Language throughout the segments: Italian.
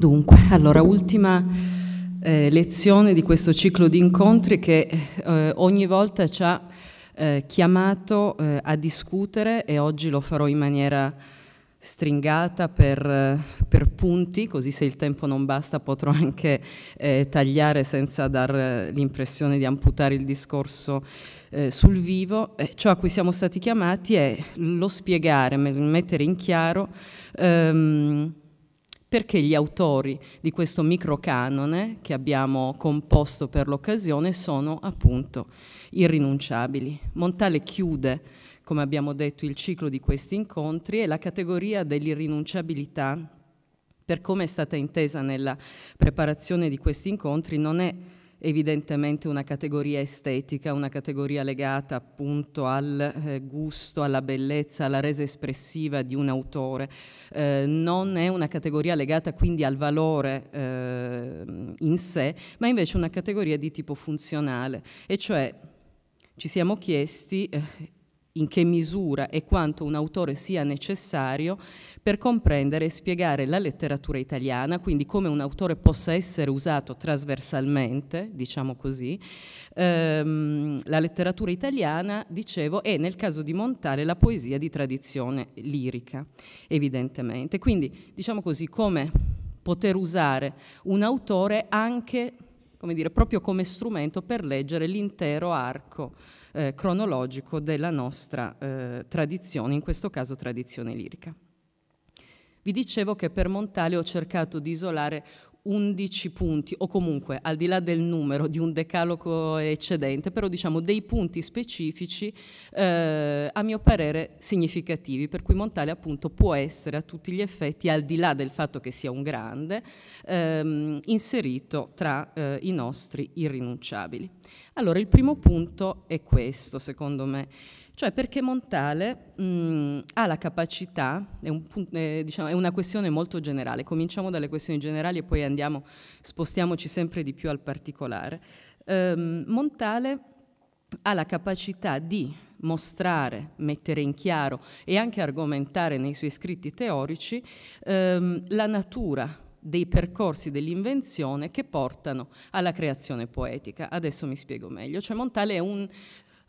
Dunque, allora, ultima eh, lezione di questo ciclo di incontri che eh, ogni volta ci ha eh, chiamato eh, a discutere e oggi lo farò in maniera stringata per, per, punti, così se il tempo non basta potrò anche eh, tagliare senza dar l'impressione di amputare il discorso eh, sul vivo. Eh, ciò a cui siamo stati chiamati è lo spiegare, mettere in chiaro ehm, perché gli autori di questo microcanone che abbiamo composto per l'occasione sono appunto irrinunciabili. Montale chiude, come abbiamo detto, il ciclo di questi incontri e la categoria dell'irrinunciabilità, per come è stata intesa nella preparazione di questi incontri, non è evidentemente una categoria estetica, una categoria legata appunto al eh, gusto, alla bellezza, alla resa espressiva di un autore, eh, non è una categoria legata quindi al valore eh, in sé, ma invece una categoria di tipo funzionale, e cioè ci siamo chiesti eh, in che misura e quanto un autore sia necessario per comprendere e spiegare la letteratura italiana, quindi come un autore possa essere usato trasversalmente, diciamo così, ehm, la letteratura italiana, dicevo, è nel caso di Montale la poesia di tradizione lirica, evidentemente. Quindi, diciamo così, come poter usare un autore anche, come dire, proprio come strumento per leggere l'intero arco eh, cronologico della nostra eh, tradizione, in questo caso tradizione lirica. Vi dicevo che per Montale ho cercato di isolare 11 punti o comunque al di là del numero di un decalogo eccedente, però diciamo dei punti specifici eh, a mio parere significativi, per cui Montale appunto può essere a tutti gli effetti, al di là del fatto che sia un grande, ehm, inserito tra eh, i nostri irrinunciabili. Allora il primo punto è questo secondo me. Cioè perché Montale mh, ha la capacità, è, un, è, diciamo, è, una questione molto generale, cominciamo dalle questioni generali e poi andiamo, spostiamoci sempre di più al particolare. Ehm, Montale ha la capacità di mostrare, mettere in chiaro e anche argomentare nei suoi scritti teorici ehm, la natura dei percorsi dell'invenzione che portano alla creazione poetica. Adesso mi spiego meglio. Cioè Montale è un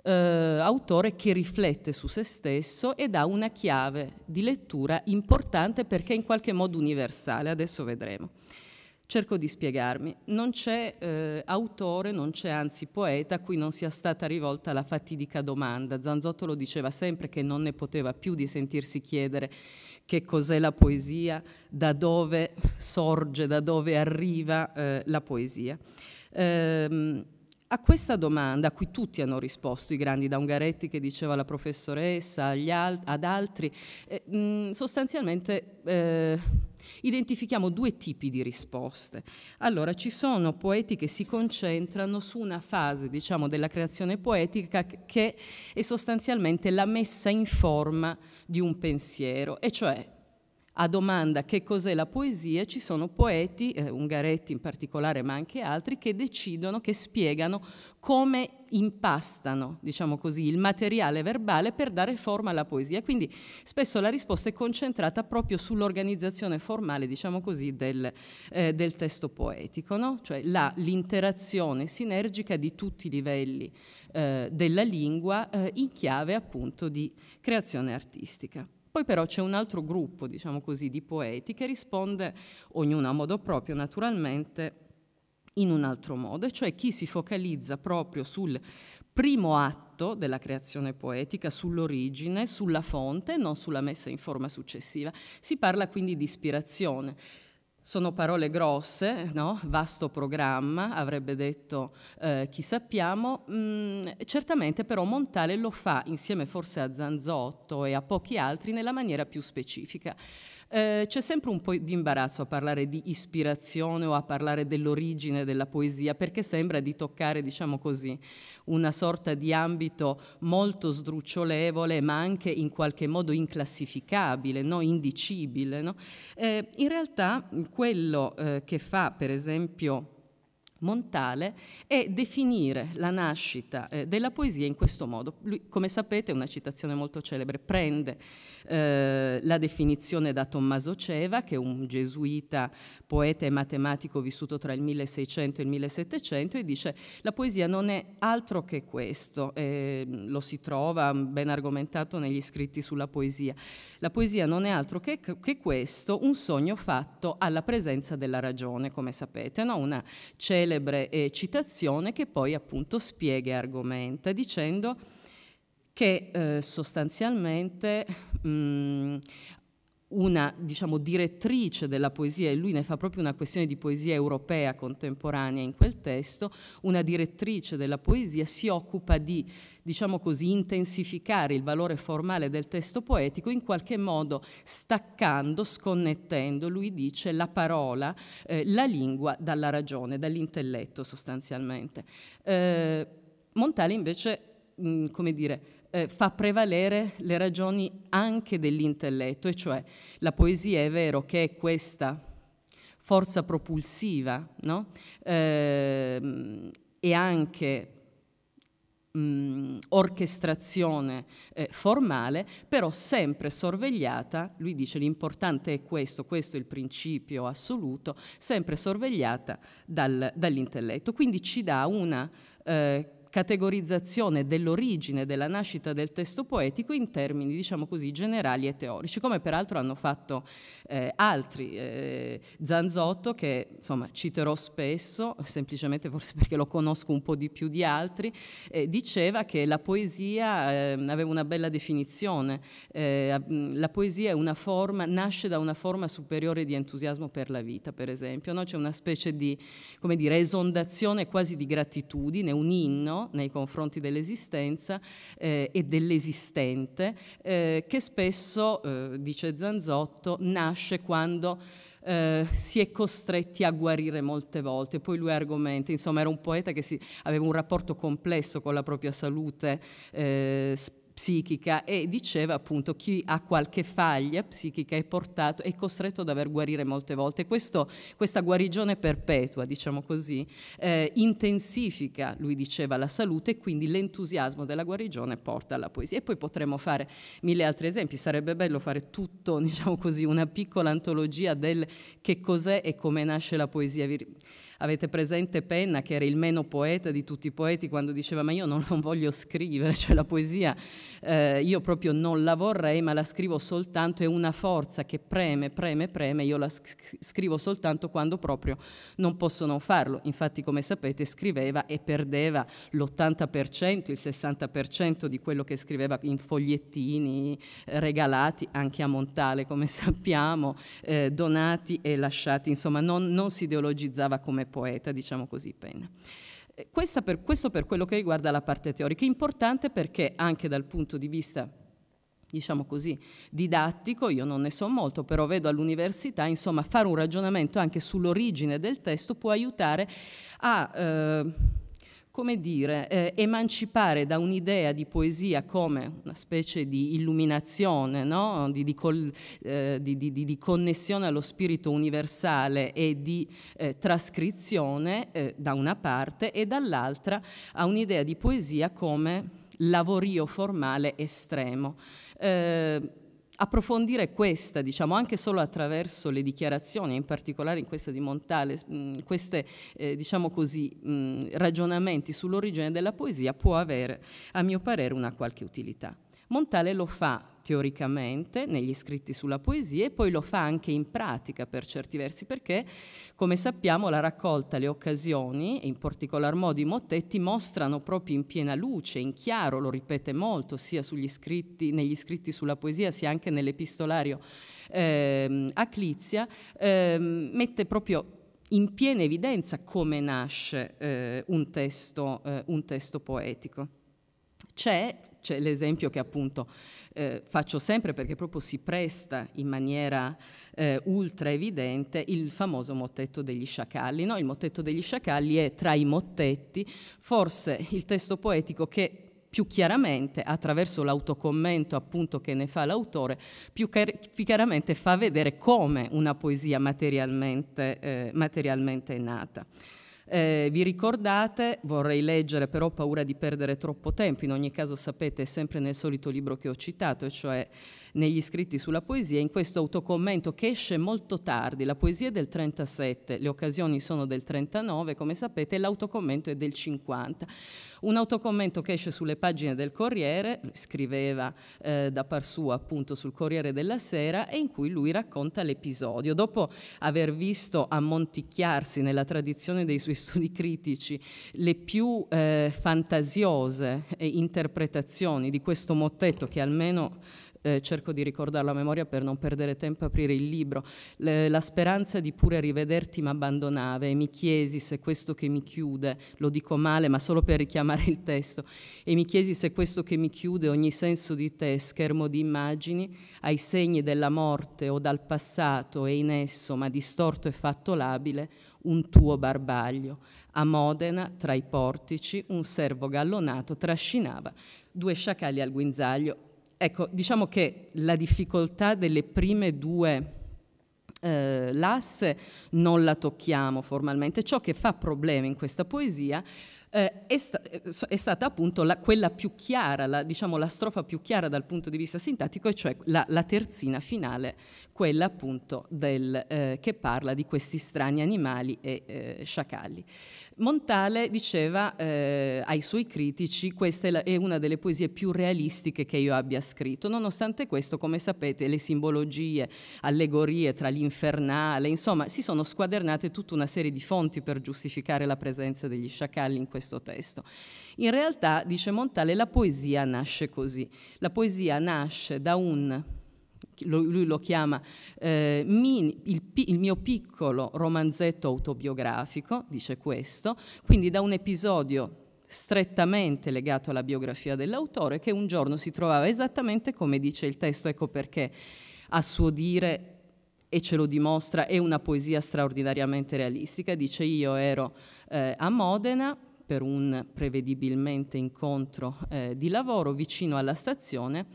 eh, autore che riflette su se stesso ed ha una chiave di lettura importante perché in qualche modo universale, adesso vedremo. Cerco di spiegarmi, non c'è eh, autore, non c'è anzi poeta a cui non sia stata rivolta la fatidica domanda. Zanzotto lo diceva sempre che non ne poteva più di sentirsi chiedere che cos'è la poesia, da dove sorge, da dove arriva eh, la poesia. Ehm, a questa domanda, a cui tutti hanno risposto i grandi, da Ungaretti che diceva la professoressa, alt ad altri, eh, mh, mm, sostanzialmente eh, identifichiamo due tipi di risposte. Allora, ci sono poeti che si concentrano su una fase, diciamo, della creazione poetica che è sostanzialmente la messa in forma di un pensiero, e cioè a domanda che cos'è la poesia, ci sono poeti, eh, Ungaretti in particolare, ma anche altri, che decidono, che spiegano come impastano, diciamo così, il materiale verbale per dare forma alla poesia. Quindi spesso la risposta è concentrata proprio sull'organizzazione formale, diciamo così, del, eh, del testo poetico, no? cioè l'interazione sinergica di tutti i livelli eh, della lingua eh, in chiave appunto di creazione artistica. Poi però c'è un altro gruppo, diciamo così, di poeti che risponde, ognuno a modo proprio naturalmente, in un altro modo, cioè chi si focalizza proprio sul primo atto della creazione poetica, sull'origine, sulla fonte e non sulla messa in forma successiva. Si parla quindi di ispirazione. Sono parole grosse, no? vasto programma, avrebbe detto eh, chi sappiamo, mm, certamente però Montale lo fa insieme forse a Zanzotto e a pochi altri nella maniera più specifica. Eh, c'è sempre un po' di imbarazzo a parlare di ispirazione o a parlare dell'origine della poesia, perché sembra di toccare, diciamo così, una sorta di ambito molto sdrucciolevole, ma anche in qualche modo inclassificabile, no? indicibile. No? Eh, in realtà quello eh, che fa, per esempio, Montale è definire la nascita eh, della poesia in questo modo. Lui, come sapete, è una citazione molto celebre, prende eh, la definizione da Tommaso Ceva, che è un gesuita, poeta e matematico vissuto tra il 1600 e il 1700, e dice la poesia non è altro che questo, e eh, lo si trova ben argomentato negli scritti sulla poesia, la poesia non è altro che, che questo, un sogno fatto alla presenza della ragione, come sapete, no? una celebre eh, citazione che poi appunto spiega e argomenta dicendo che eh, sostanzialmente mh, mm, una diciamo, direttrice della poesia, e lui ne fa proprio una questione di poesia europea contemporanea in quel testo, una direttrice della poesia si occupa di diciamo così, intensificare il valore formale del testo poetico in qualche modo staccando, sconnettendo, lui dice, la parola, eh, la lingua dalla ragione, dall'intelletto sostanzialmente. Eh, Montale invece, mh, mm, come dire, eh, fa prevalere le ragioni anche dell'intelletto, e cioè la poesia è vero che è questa forza propulsiva no? eh, e anche mh, mm, orchestrazione eh, formale, però sempre sorvegliata, lui dice l'importante è questo, questo è il principio assoluto, sempre sorvegliata dal, dall'intelletto. Quindi ci dà una eh, categorizzazione dell'origine della nascita del testo poetico in termini, diciamo così, generali e teorici, come peraltro hanno fatto eh, altri, eh, Zanzotto, che insomma citerò spesso, semplicemente forse perché lo conosco un po' di più di altri, eh, diceva che la poesia ehm, aveva una bella definizione, eh, la poesia forma, nasce da una forma superiore di entusiasmo per la vita, per esempio, no? c'è una specie di, come dire, esondazione quasi di gratitudine, un inno nei confronti dell'esistenza eh, e dell'esistente, eh, che spesso, eh, dice Zanzotto, nasce quando eh, si è costretti a guarire molte volte. Poi lui argomenta, insomma era un poeta che si, aveva un rapporto complesso con la propria salute, eh, psichica e diceva appunto chi ha qualche faglia psichica è portato, è costretto ad aver guarire molte volte. Questo, questa guarigione perpetua, diciamo così, eh, intensifica, lui diceva, la salute e quindi l'entusiasmo della guarigione porta alla poesia. E poi potremmo fare mille altri esempi, sarebbe bello fare tutto, diciamo così, una piccola antologia del che cos'è e come nasce la poesia. Avete presente Penna, che era il meno poeta di tutti i poeti, quando diceva ma io non, non voglio scrivere, cioè la poesia eh, io proprio non la vorrei, ma la scrivo soltanto, è una forza che preme, preme, preme, io la scrivo soltanto quando proprio non posso non farlo. Infatti, come sapete, scriveva e perdeva l'80%, il 60% di quello che scriveva in fogliettini eh, regalati anche a Montale, come sappiamo, eh, donati e lasciati, insomma non, non si ideologizzava come poeta, diciamo così, Penna. Eh, per, questo per quello che riguarda la parte teorica, importante perché anche dal punto di vista diciamo così, didattico, io non ne so molto, però vedo all'università, insomma, fare un ragionamento anche sull'origine del testo può aiutare a eh, come dire, eh, emancipare da un'idea di poesia come una specie di illuminazione, no? di, di, col, eh, di, di, connessione allo spirito universale e di eh, trascrizione eh, da una parte e dall'altra a un'idea di poesia come lavorio formale estremo. Eh, approfondire questa, diciamo, anche solo attraverso le dichiarazioni, in particolare in questa di Montale, mm, questi eh, diciamo mm, ragionamenti sull'origine della poesia può avere, a mio parere, una qualche utilità. Montale lo fa teoricamente negli scritti sulla poesia e poi lo fa anche in pratica per certi versi perché, come sappiamo, la raccolta, le occasioni, e in particolar modo i mottetti, mostrano proprio in piena luce, in chiaro, lo ripete molto sia scritti, negli scritti sulla poesia sia anche nell'epistolario ehm, a Clizia, ehm, mette proprio in piena evidenza come nasce eh, un, testo, eh, un testo poetico. C'è, c'è l'esempio che appunto eh, faccio sempre perché proprio si presta in maniera eh, ultra evidente il famoso mottetto degli sciacalli. No? Il mottetto degli sciacalli è tra i mottetti forse il testo poetico che più chiaramente, attraverso l'autocommento appunto che ne fa l'autore, più, car- più chiaramente fa vedere come una poesia materialmente, eh, materialmente è nata. Eh, vi ricordate, vorrei leggere però ho paura di perdere troppo tempo, in ogni caso sapete è sempre nel solito libro che ho citato, e cioè negli scritti sulla poesia, in questo autocommento che esce molto tardi, la poesia è del 37, le occasioni sono del 39, come sapete, l'autocommento è del 50. Un autocommento che esce sulle pagine del Corriere, scriveva eh, da par sua appunto sul Corriere della Sera, e in cui lui racconta l'episodio. Dopo aver visto ammonticchiarsi nella tradizione dei suoi studi critici le più eh, fantasiose eh, interpretazioni di questo mottetto che almeno eh, cerco di ricordarlo a memoria per non perdere tempo a aprire il libro, Le, la speranza di pure rivederti m'abbandonava e mi chiesi se questo che mi chiude, lo dico male ma solo per richiamare il testo, e mi chiesi se questo che mi chiude ogni senso di te, schermo di immagini, ai segni della morte o dal passato e in esso ma distorto e fatto labile, un tuo barbaglio. A Modena, tra i portici, un servo gallonato trascinava due sciacalli al guinzaglio. Ecco, diciamo che la difficoltà delle prime due eh, l'asse non la tocchiamo formalmente. Ciò che fa problema in questa poesia eh, è, sta è, stata appunto la, quella più chiara, la, diciamo la strofa più chiara dal punto di vista sintattico, e cioè la, la terzina finale, quella appunto del, eh, che parla di questi strani animali e eh, sciacalli. Montale diceva eh, ai suoi critici questa è, la, è, una delle poesie più realistiche che io abbia scritto, nonostante questo come sapete le simbologie, allegorie tra l'infernale, insomma si sono squadernate tutta una serie di fonti per giustificare la presenza degli sciacalli in questo testo. In realtà, dice Montale, la poesia nasce così, la poesia nasce da un lui lo chiama eh, min, il, il mio piccolo romanzetto autobiografico, dice questo, quindi da un episodio strettamente legato alla biografia dell'autore che un giorno si trovava esattamente come dice il testo, ecco perché a suo dire e ce lo dimostra, è una poesia straordinariamente realistica, dice io ero eh, a Modena, per un prevedibilmente incontro eh, di lavoro vicino alla stazione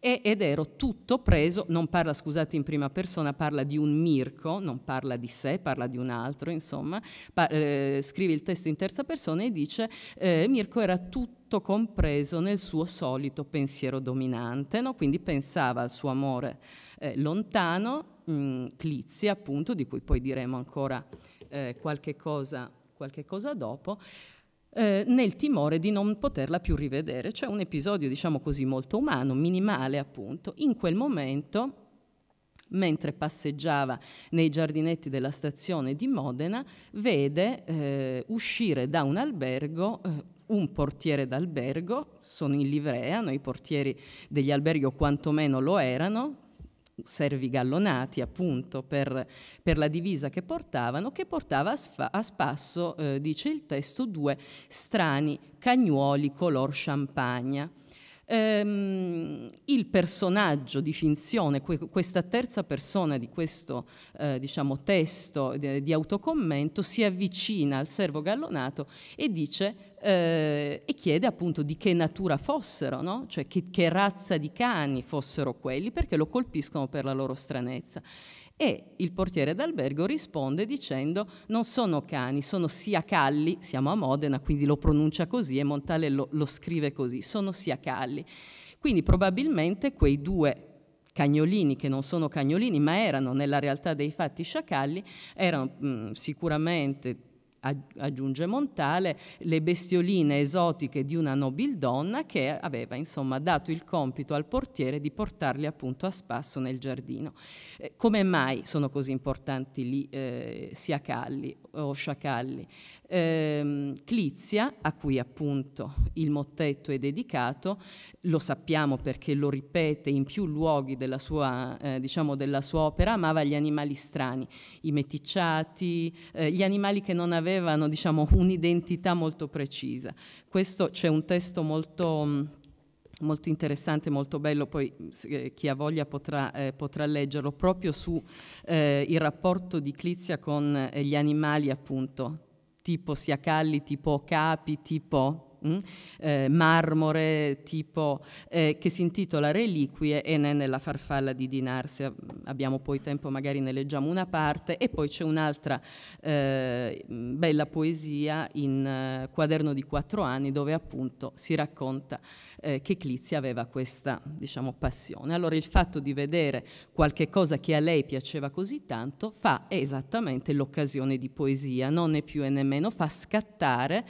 e, ed ero tutto preso, non parla scusate in prima persona, parla di un Mirko, non parla di sé, parla di un altro, insomma, pa- eh, scrive il testo in terza persona e dice eh, Mirko era tutto compreso nel suo solito pensiero dominante, no? quindi pensava al suo amore eh, lontano, mh, mm, Clizia appunto, di cui poi diremo ancora eh, qualche, cosa, qualche cosa dopo, eh, nel timore di non poterla più rivedere. C'è un episodio, diciamo così, molto umano, minimale appunto. In quel momento mentre passeggiava nei giardinetti della stazione di Modena, vede eh, uscire da un albergo eh, un portiere d'albergo, sono in livrea, noi portieri degli alberghi o quantomeno lo erano, servi gallonati appunto per, per la divisa che portavano, che portava a, spa, a spasso, eh, dice il testo, due strani cagnuoli color champagne. Um, il personaggio di finzione, que questa terza persona di questo eh, diciamo, testo di, di autocommento, si avvicina al servo gallonato e dice eh, e chiede appunto di che natura fossero, no? cioè che, che razza di cani fossero quelli perché lo colpiscono per la loro stranezza. E il portiere d'albergo risponde dicendo non sono cani, sono siacalli, siamo a Modena, quindi lo pronuncia così e Montale lo, lo scrive così, sono siacalli. Quindi probabilmente quei due cagnolini che non sono cagnolini ma erano nella realtà dei fatti sciacalli, erano mh, sicuramente aggiunge Montale, le bestioline esotiche di una nobildonna che aveva insomma dato il compito al portiere di portarli appunto a spasso nel giardino. Eh, come mai sono così importanti lì eh, siacalli o sciacalli? Eh, Clizia, a cui appunto il mottetto è dedicato, lo sappiamo perché lo ripete in più luoghi della sua, eh, diciamo della sua opera, amava gli animali strani, i meticciati, eh, gli animali che non avevano avevano diciamo, un'identità molto precisa. Questo c'è un testo molto molto interessante, molto bello, poi eh, chi ha voglia potrà, eh, potrà leggerlo, proprio sul eh, rapporto di Clizia con eh, gli animali, appunto, tipo siacalli, tipo capi, tipo Mm, eh, marmore tipo eh, che si intitola Reliquie e ne nella farfalla di Dinarsia Abbiamo poi tempo, magari ne leggiamo una parte e poi c'è un'altra eh, bella poesia in eh, quaderno di quattro anni dove appunto si racconta eh, che Clizia aveva questa diciamo, passione. Allora il fatto di vedere qualche cosa che a lei piaceva così tanto fa esattamente l'occasione di poesia, non è più e nemmeno, fa scattare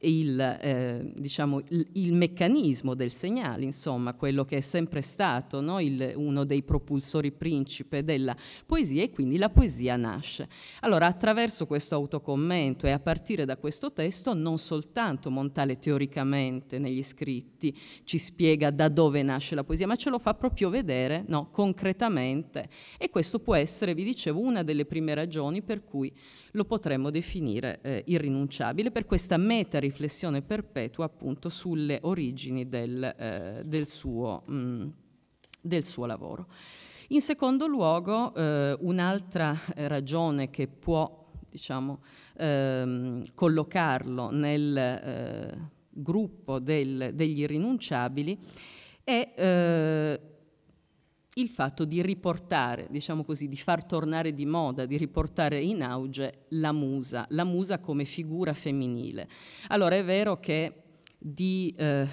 il, eh, diciamo, il, il, meccanismo del segnale, insomma, quello che è sempre stato no? il, uno dei propulsori principe della poesia e quindi la poesia nasce. Allora attraverso questo autocommento e a partire da questo testo non soltanto Montale teoricamente negli scritti ci spiega da dove nasce la poesia, ma ce lo fa proprio vedere no, concretamente. E questo può essere, vi dicevo, una delle prime ragioni per cui lo potremmo definire eh, irrinunciabile, per questa meta riflessione perpetua appunto sulle origini del, eh, del, suo, mh, mm, del suo lavoro. In secondo luogo, eh, un'altra eh, ragione che può diciamo, ehm, collocarlo nel, eh, gruppo del, degli irrinunciabili è eh, il fatto di riportare, diciamo così, di far tornare di moda, di riportare in auge la musa, la musa come figura femminile. Allora è vero che di eh,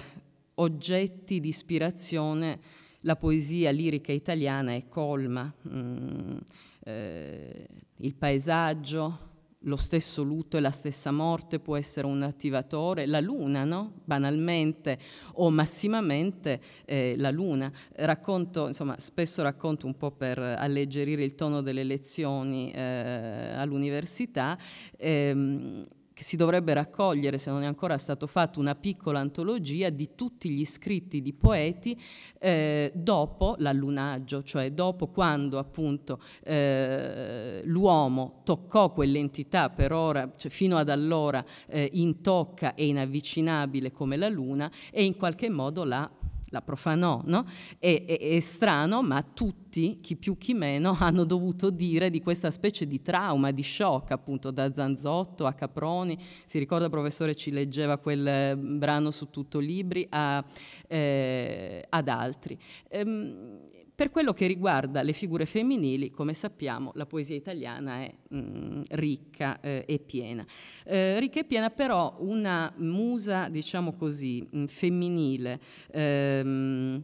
oggetti di ispirazione la poesia lirica italiana è colma, mm, eh, il paesaggio, lo stesso lutto e la stessa morte può essere un attivatore, la luna, no? banalmente o massimamente eh, la luna. Racconto, insomma, spesso racconto un po' per alleggerire il tono delle lezioni eh, all'università, ehm, che si dovrebbe raccogliere, se non è ancora stato fatto, una piccola antologia di tutti gli scritti di poeti eh, dopo l'allunaggio, cioè dopo quando appunto eh, l'uomo toccò quell'entità per ora, cioè fino ad allora eh, intocca e inavvicinabile come la luna e in qualche modo la la profanò, no? è, è, è, strano, ma tutti, chi più chi meno, hanno dovuto dire di questa specie di trauma, di shock, appunto, da Zanzotto a Caproni, si ricorda il professore ci leggeva quel mm, brano su tutto libri, a, eh, ad altri. Ehm, per quello che riguarda le figure femminili, come sappiamo, la poesia italiana è mh, mm, ricca eh, e piena. Eh, ricca e piena però una musa, diciamo così, mh, mm, femminile. Ehm,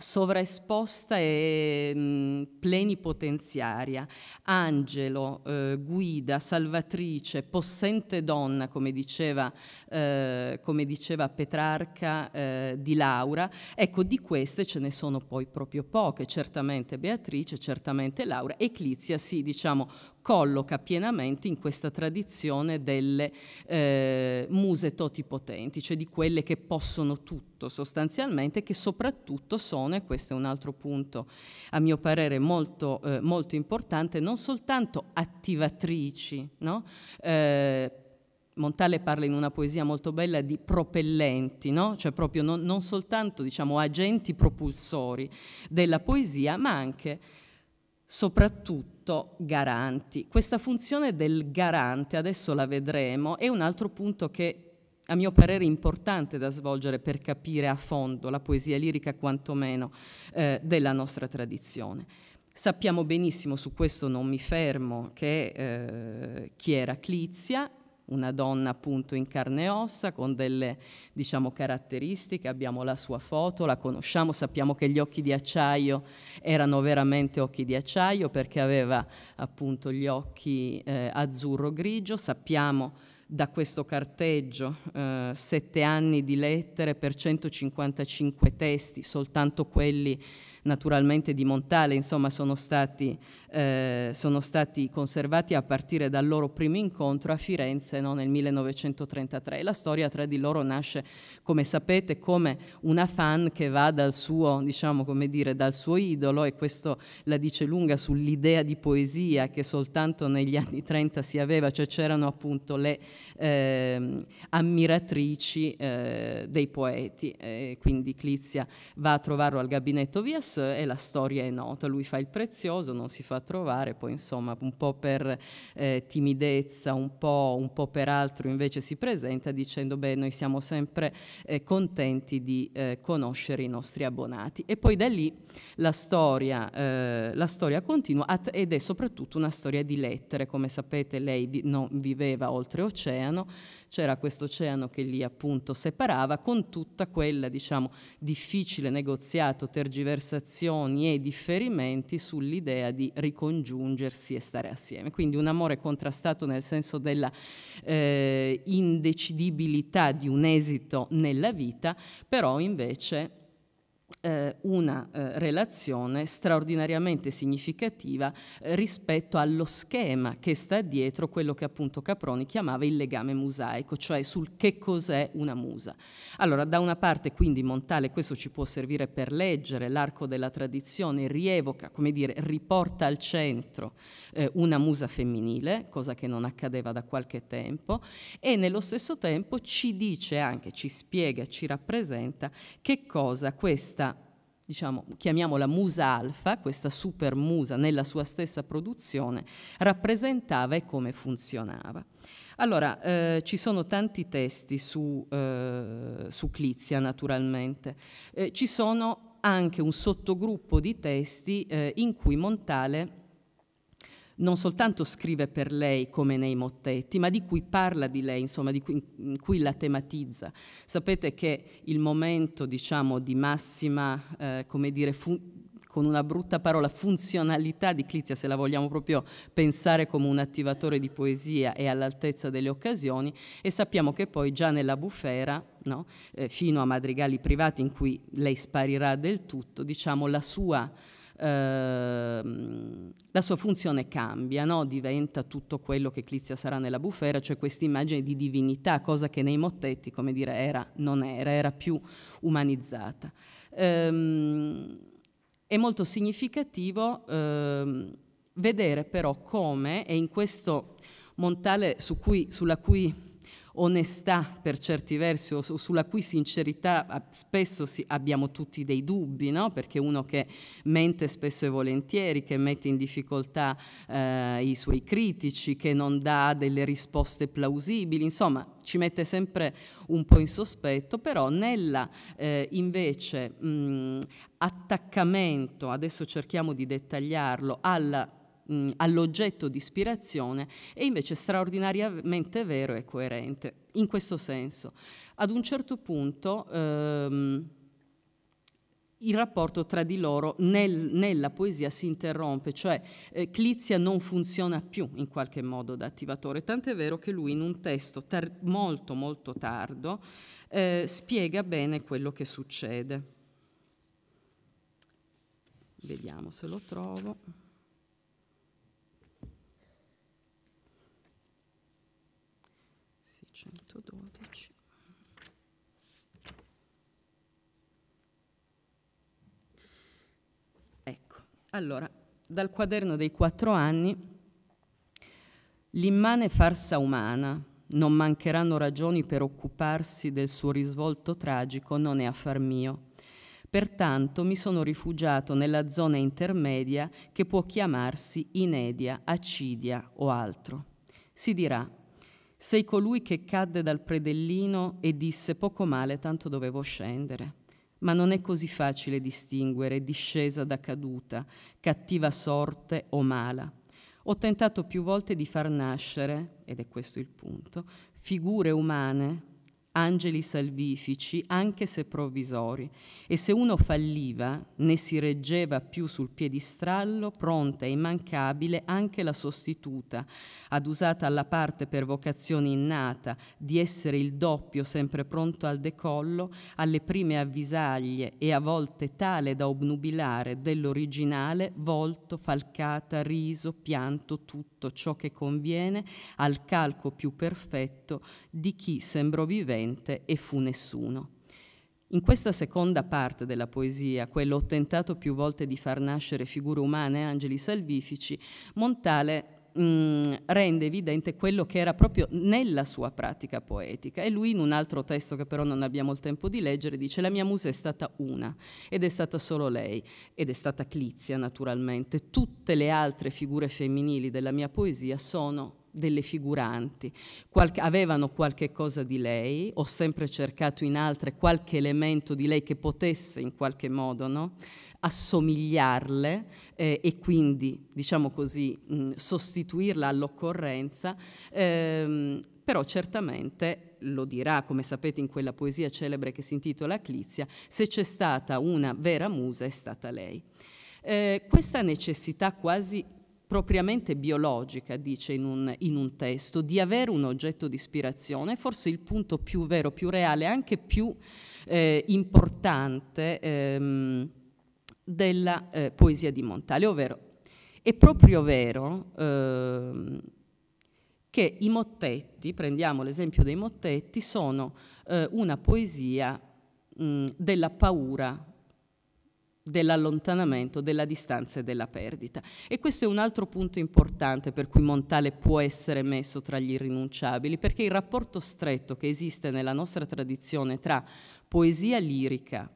sovraesposta e mh, mm, plenipotenziaria, angelo, eh, guida, salvatrice, possente donna, come diceva, eh, come diceva Petrarca eh, di Laura, ecco di queste ce ne sono poi proprio poche, certamente Beatrice, certamente Laura, Eclizia sì, diciamo, colloca pienamente in questa tradizione delle eh, muse totipotenti, cioè di quelle che possono tutto sostanzialmente, che soprattutto sono, e questo è un altro punto a mio parere molto, eh, molto importante, non soltanto attivatrici, no? eh, Montale parla in una poesia molto bella di propellenti, no? cioè proprio non, non soltanto diciamo, agenti propulsori della poesia, ma anche, soprattutto, soprattutto garanti. Questa funzione del garante, adesso la vedremo, è un altro punto che a mio parere è importante da svolgere per capire a fondo la poesia lirica quantomeno eh, della nostra tradizione. Sappiamo benissimo, su questo non mi fermo, che eh, chi era Clizia una donna appunto in carne e ossa con delle diciamo, caratteristiche, abbiamo la sua foto, la conosciamo, sappiamo che gli occhi di acciaio erano veramente occhi di acciaio perché aveva appunto gli occhi eh, azzurro-grigio, sappiamo da questo carteggio, eh, sette anni di lettere per 155 testi, soltanto quelli naturalmente di Montale, insomma sono stati, eh, sono stati, conservati a partire dal loro primo incontro a Firenze no, nel 1933. La storia tra di loro nasce, come sapete, come una fan che va dal suo, diciamo, dire, dal suo idolo e questo la dice lunga sull'idea di poesia che soltanto negli anni 30 si aveva, cioè c'erano appunto le eh, ammiratrici eh, dei poeti. E quindi Clizia va a trovarlo al gabinetto Vias e la storia è nota, lui fa il prezioso, non si fa trovare, poi insomma un po' per eh, timidezza, un po', un po', per altro invece si presenta dicendo beh noi siamo sempre eh, contenti di eh, conoscere i nostri abbonati. E poi da lì la storia, eh, la storia continua ed è soprattutto una storia di lettere, come sapete lei vi, no, viveva oltre oceano, oceano, c'era questo oceano che li appunto separava con tutta quella diciamo difficile negoziato, tergiversazioni e differimenti sull'idea di ricongiungersi e stare assieme. Quindi un amore contrastato nel senso della eh, indecidibilità di un esito nella vita, però invece eh, una eh, relazione straordinariamente significativa eh, rispetto allo schema che sta dietro quello che appunto Caproni chiamava il legame mosaico, cioè sul che cos'è una musa. Allora, da una parte quindi Montale, questo ci può servire per leggere, l'arco della tradizione rievoca, come dire, riporta al centro eh, una musa femminile, cosa che non accadeva da qualche tempo, e nello stesso tempo ci dice anche, ci spiega, ci rappresenta che cosa questa questa, diciamo, chiamiamola musa alfa, questa super musa nella sua stessa produzione, rappresentava e come funzionava. Allora, eh, ci sono tanti testi su, eh, su Clizia, naturalmente. Eh, ci sono anche un sottogruppo di testi eh, in cui Montale non soltanto scrive per lei come nei mottetti, ma di cui parla di lei, insomma, di cui, in cui la tematizza. Sapete che il momento, diciamo, di massima, eh, come dire, con una brutta parola, funzionalità di Clizia, se la vogliamo proprio pensare come un attivatore di poesia e all'altezza delle occasioni, e sappiamo che poi già nella bufera, no, eh, fino a madrigali privati in cui lei sparirà del tutto, diciamo, la sua Ehm, la sua funzione cambia, no? diventa tutto quello che Clizia sarà nella bufera, cioè questa immagine di divinità, cosa che nei mottetti, come dire, era, non era, era più umanizzata. Ehm, è molto significativo ehm, vedere però come, e in questo montale su cui, sulla cui onestà per certi versi o sulla cui sincerità ah, spesso abbiamo tutti dei dubbi, no? perché uno che mente spesso e volentieri, che mette in difficoltà eh, i suoi critici, che non dà delle risposte plausibili, insomma ci mette sempre un po' in sospetto, però nella eh, invece mh, mm, attaccamento, adesso cerchiamo di dettagliarlo, alla mh, all'oggetto di ispirazione e invece straordinariamente vero e coerente. In questo senso, ad un certo punto ehm, il rapporto tra di loro nel, nella poesia si interrompe, cioè eh, Clizia non funziona più in qualche modo da attivatore, tant'è vero che lui in un testo molto molto tardo eh, spiega bene quello che succede. Vediamo se lo trovo. Allora, dal quaderno dei quattro anni, l'immane farsa umana, non mancheranno ragioni per occuparsi del suo risvolto tragico, non è affar mio. Pertanto mi sono rifugiato nella zona intermedia che può chiamarsi inedia, acidia o altro. Si dirà, sei colui che cadde dal predellino e disse poco male, tanto dovevo scendere ma non è così facile distinguere discesa da caduta, cattiva sorte o mala. Ho tentato più volte di far nascere, ed è questo il punto, figure umane angeli salvifici, anche se provvisori, e se uno falliva, né si reggeva più sul piedistrallo, pronta e immancabile anche la sostituta, adusata alla parte per vocazione innata, di essere il doppio sempre pronto al decollo, alle prime avvisaglie e a volte tale da obnubilare dell'originale volto, falcata, riso, pianto, tutto ciò che conviene al calco più perfetto di chi sembrò vivente niente e fu nessuno. In questa seconda parte della poesia, quello ho tentato più volte di far nascere figure umane e angeli salvifici, Montale mm, rende evidente quello che era proprio nella sua pratica poetica e lui in un altro testo che però non abbiamo il tempo di leggere dice la mia musa è stata una ed è stata solo lei ed è stata Clizia naturalmente tutte le altre figure femminili della mia poesia sono delle figuranti, Qual avevano qualche cosa di lei, ho sempre cercato in altre qualche elemento di lei che potesse in qualche modo no? assomigliarle eh, e quindi, diciamo così, mh, sostituirla all'occorrenza, ehm, però certamente lo dirà, come sapete in quella poesia celebre che si intitola Clizia, se c'è stata una vera musa è stata lei. Eh, questa necessità quasi propriamente biologica, dice in un, in un testo, di avere un oggetto di ispirazione, forse il punto più vero, più reale, anche più eh, importante ehm, della eh, poesia di Montale, ovvero è proprio vero ehm, che i mottetti, prendiamo l'esempio dei mottetti, sono eh, una poesia mh, della paura dell'allontanamento, della distanza e della perdita. E questo è un altro punto importante per cui Montale può essere messo tra gli irrinunciabili, perché il rapporto stretto che esiste nella nostra tradizione tra poesia lirica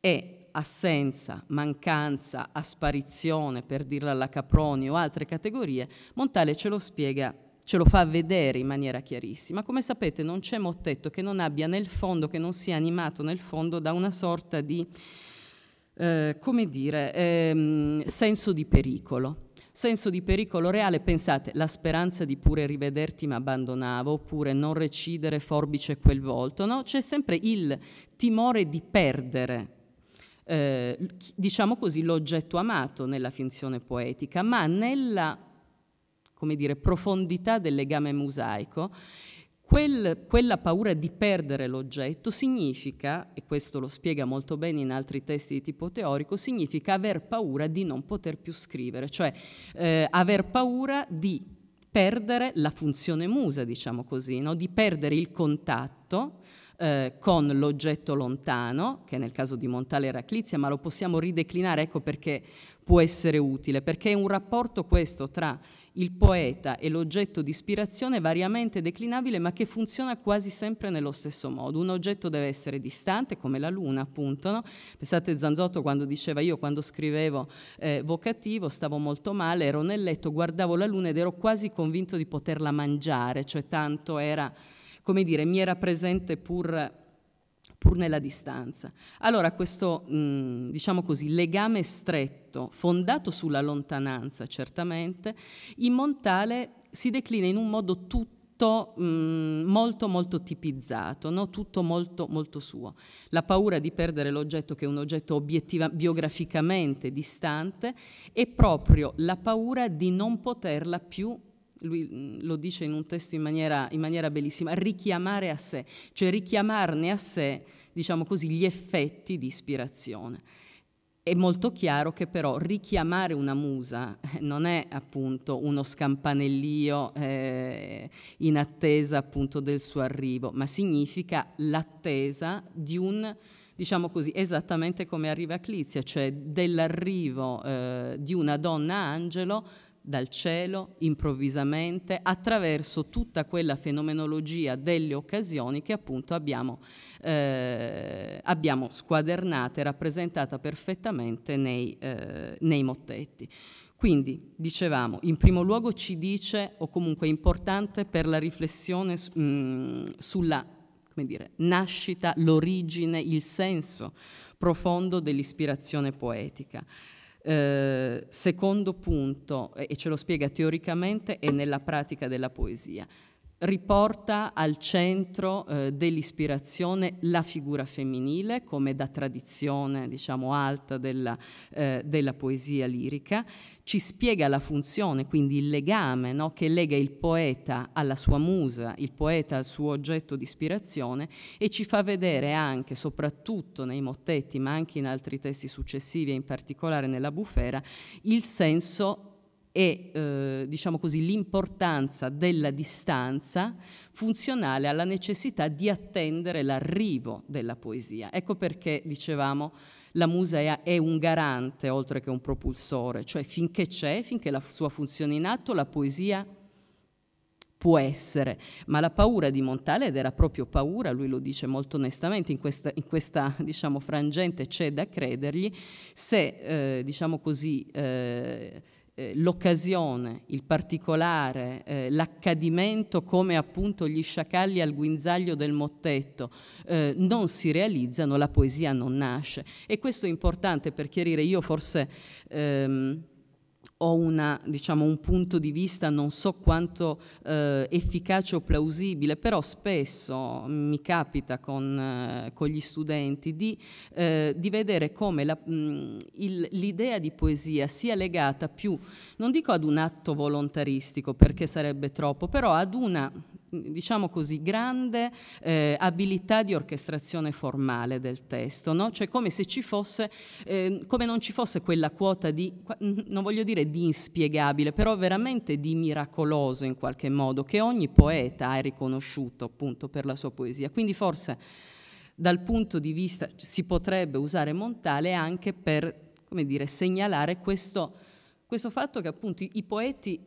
e assenza, mancanza, asparizione, per dirla alla Caproni o altre categorie, Montale ce lo spiega ce lo fa vedere in maniera chiarissima. Come sapete non c'è mottetto che non abbia nel fondo, che non sia animato nel fondo da una sorta di eh, come dire, ehm, senso di pericolo. Senso di pericolo reale, pensate, la speranza di pure rivederti mi abbandonavo, oppure non recidere forbice quel volto, no? C'è sempre il timore di perdere eh, diciamo così, l'oggetto amato nella finzione poetica, ma nella dire, profondità del legame mosaico Quel, quella paura di perdere l'oggetto significa, e questo lo spiega molto bene in altri testi di tipo teorico, significa aver paura di non poter più scrivere, cioè eh, aver paura di perdere la funzione musa, diciamo così, no? di perdere il contatto eh, con l'oggetto lontano, che nel caso di Montale Eraclizia, ma lo possiamo rideclinare, ecco perché può essere utile, perché è un rapporto questo tra il poeta è l'oggetto di ispirazione variamente declinabile ma che funziona quasi sempre nello stesso modo. Un oggetto deve essere distante come la luna appunto. No? Pensate Zanzotto quando diceva io quando scrivevo eh, vocativo stavo molto male, ero nel letto, guardavo la luna ed ero quasi convinto di poterla mangiare, cioè tanto era, come dire, mi era presente pur pur nella distanza. Allora questo, mh, diciamo così, legame stretto, fondato sulla lontananza certamente, in Montale si declina in un modo tutto molto molto tipizzato, no? tutto molto molto suo. La paura di perdere l'oggetto che è un oggetto obiettiva, biograficamente distante è proprio la paura di non poterla più lui mm, lo dice in un testo in maniera, in maniera bellissima, richiamare a sé, cioè richiamarne a sé, diciamo così, gli effetti di ispirazione. È molto chiaro che però richiamare una musa eh, non è appunto uno scampanellio eh, in attesa appunto del suo arrivo, ma significa l'attesa di un, diciamo così, esattamente come arriva Clizia, cioè dell'arrivo eh, di una donna angelo dal cielo, improvvisamente, attraverso tutta quella fenomenologia delle occasioni che appunto abbiamo, eh, abbiamo squadernata e rappresentata perfettamente nei, eh, nei mottetti. Quindi, dicevamo, in primo luogo ci dice, o comunque è importante per la riflessione mh, mm, sulla come dire, nascita, l'origine, il senso profondo dell'ispirazione poetica. Eh, secondo punto, e ce lo spiega teoricamente è nella pratica della poesia, riporta al centro eh, dell'ispirazione la figura femminile come da tradizione diciamo alta della, eh, della poesia lirica, ci spiega la funzione, quindi il legame no, che lega il poeta alla sua musa, il poeta al suo oggetto di ispirazione e ci fa vedere anche, soprattutto nei mottetti ma anche in altri testi successivi e in particolare nella bufera, il senso e eh, diciamo così, l'importanza della distanza funzionale alla necessità di attendere l'arrivo della poesia. Ecco perché dicevamo la musa è un garante oltre che un propulsore, cioè finché c'è, finché la sua funzione in atto, la poesia può essere, ma la paura di Montale, ed era proprio paura, lui lo dice molto onestamente, in questa, in questa diciamo, frangente c'è da credergli, se eh, diciamo così, eh, eh, l'occasione, il particolare, eh, l'accadimento come appunto gli sciacalli al guinzaglio del mottetto eh, non si realizzano, la poesia non nasce. E questo è importante per chiarire, io forse... Ehm, ho una, diciamo, un punto di vista non so quanto eh, efficace o plausibile, però spesso mi capita con, eh, con gli studenti di, eh, di vedere come mm, l'idea di poesia sia legata più, non dico ad un atto volontaristico perché sarebbe troppo, però ad una diciamo così, grande eh, abilità di orchestrazione formale del testo, no? cioè come se ci fosse, eh, come non ci fosse quella quota di, non voglio dire di inspiegabile, però veramente di miracoloso in qualche modo, che ogni poeta ha riconosciuto appunto per la sua poesia. Quindi forse dal punto di vista si potrebbe usare Montale anche per, come dire, segnalare questo, questo fatto che appunto i, i poeti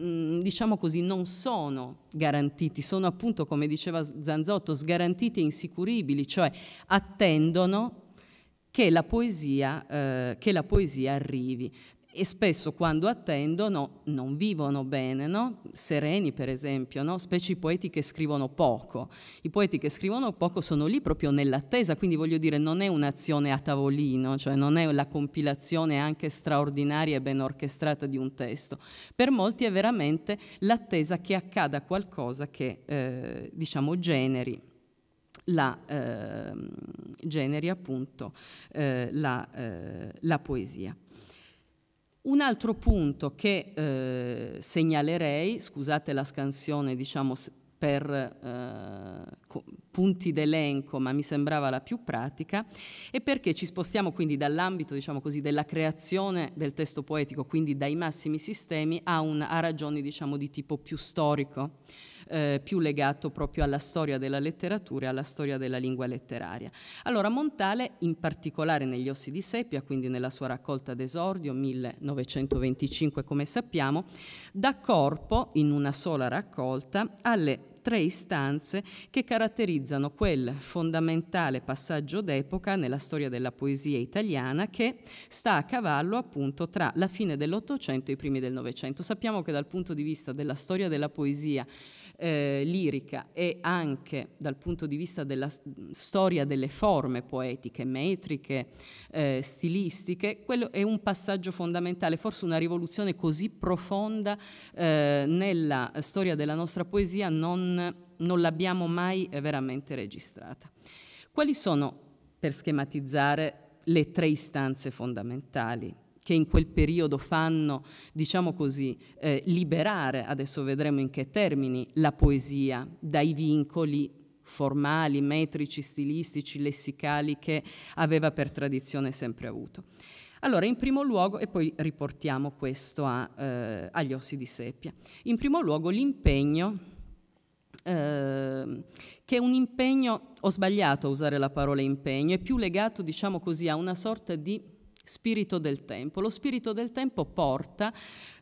Mm, diciamo così, non sono garantiti, sono appunto, come diceva Zanzotto, sgarantiti e insicuribili, cioè attendono che la poesia, eh, che la poesia arrivi e spesso quando attendono non vivono bene, no? Sereni per esempio, no? specie i poeti che scrivono poco. I poeti che scrivono poco sono lì proprio nell'attesa, quindi voglio dire non è un'azione a tavolino, cioè non è la compilazione anche straordinaria e ben orchestrata di un testo. Per molti è veramente l'attesa che accada qualcosa che eh, diciamo generi la, eh, generi appunto eh, la, eh, la poesia. Un altro punto che eh, segnalerei, scusate la scansione diciamo, per eh, punti d'elenco, ma mi sembrava la più pratica, è perché ci spostiamo quindi dall'ambito diciamo così, della creazione del testo poetico, quindi dai massimi sistemi, a, un, a ragioni diciamo, di tipo più storico eh, più legato proprio alla storia della letteratura e alla storia della lingua letteraria. Allora Montale, in particolare negli Ossi di Seppia, quindi nella sua raccolta d'esordio 1925 come sappiamo, dà corpo in una sola raccolta alle tre istanze che caratterizzano quel fondamentale passaggio d'epoca nella storia della poesia italiana che sta a cavallo appunto tra la fine dell'Ottocento e i primi del Novecento. Sappiamo che dal punto di vista della storia della poesia eh, lirica e anche dal punto di vista della storia delle forme poetiche, metriche, eh, stilistiche, quello è un passaggio fondamentale, forse una rivoluzione così profonda eh, nella storia della nostra poesia non, non l'abbiamo mai eh, veramente registrata. Quali sono, per schematizzare, le tre istanze fondamentali che in quel periodo fanno, diciamo così, eh, liberare, adesso vedremo in che termini, la poesia dai vincoli formali, metrici, stilistici, lessicali che aveva per tradizione sempre avuto. Allora, in primo luogo, e poi riportiamo questo a, eh, agli ossi di seppia, in primo luogo l'impegno eh, che è un impegno, ho sbagliato a usare la parola impegno, è più legato, diciamo così, a una sorta di Spirito del tempo. Lo spirito del tempo porta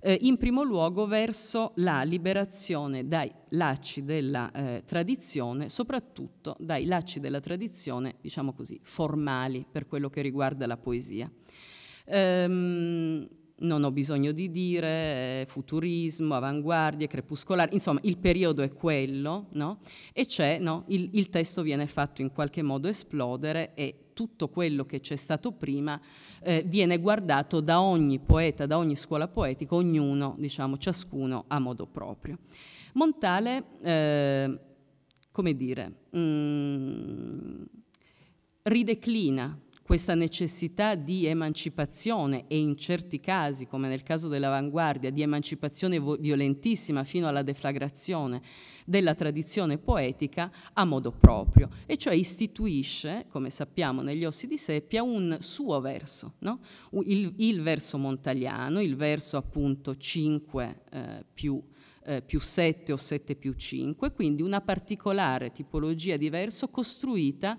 eh, in primo luogo verso la liberazione dai lacci della eh, tradizione, soprattutto dai lacci della tradizione, diciamo così, formali per quello che riguarda la poesia. Ehm, non ho bisogno di dire, eh, futurismo, avanguardie, crepuscolari, insomma il periodo è quello, no? E c'è, no? il, il testo viene fatto in qualche modo esplodere e tutto quello che c'è stato prima eh, viene guardato da ogni poeta, da ogni scuola poetica, ognuno, diciamo, ciascuno a modo proprio. Montale, eh, come dire, mh, mm, rideclina questa necessità di emancipazione e in certi casi, come nel caso dell'avanguardia, di emancipazione violentissima fino alla deflagrazione della tradizione poetica a modo proprio, e cioè istituisce, come sappiamo negli Ossi di Seppia, un suo verso, no? il, il, verso montagliano, il verso appunto 5 eh, più eh, più 7 o 7 più 5, quindi una particolare tipologia di verso costruita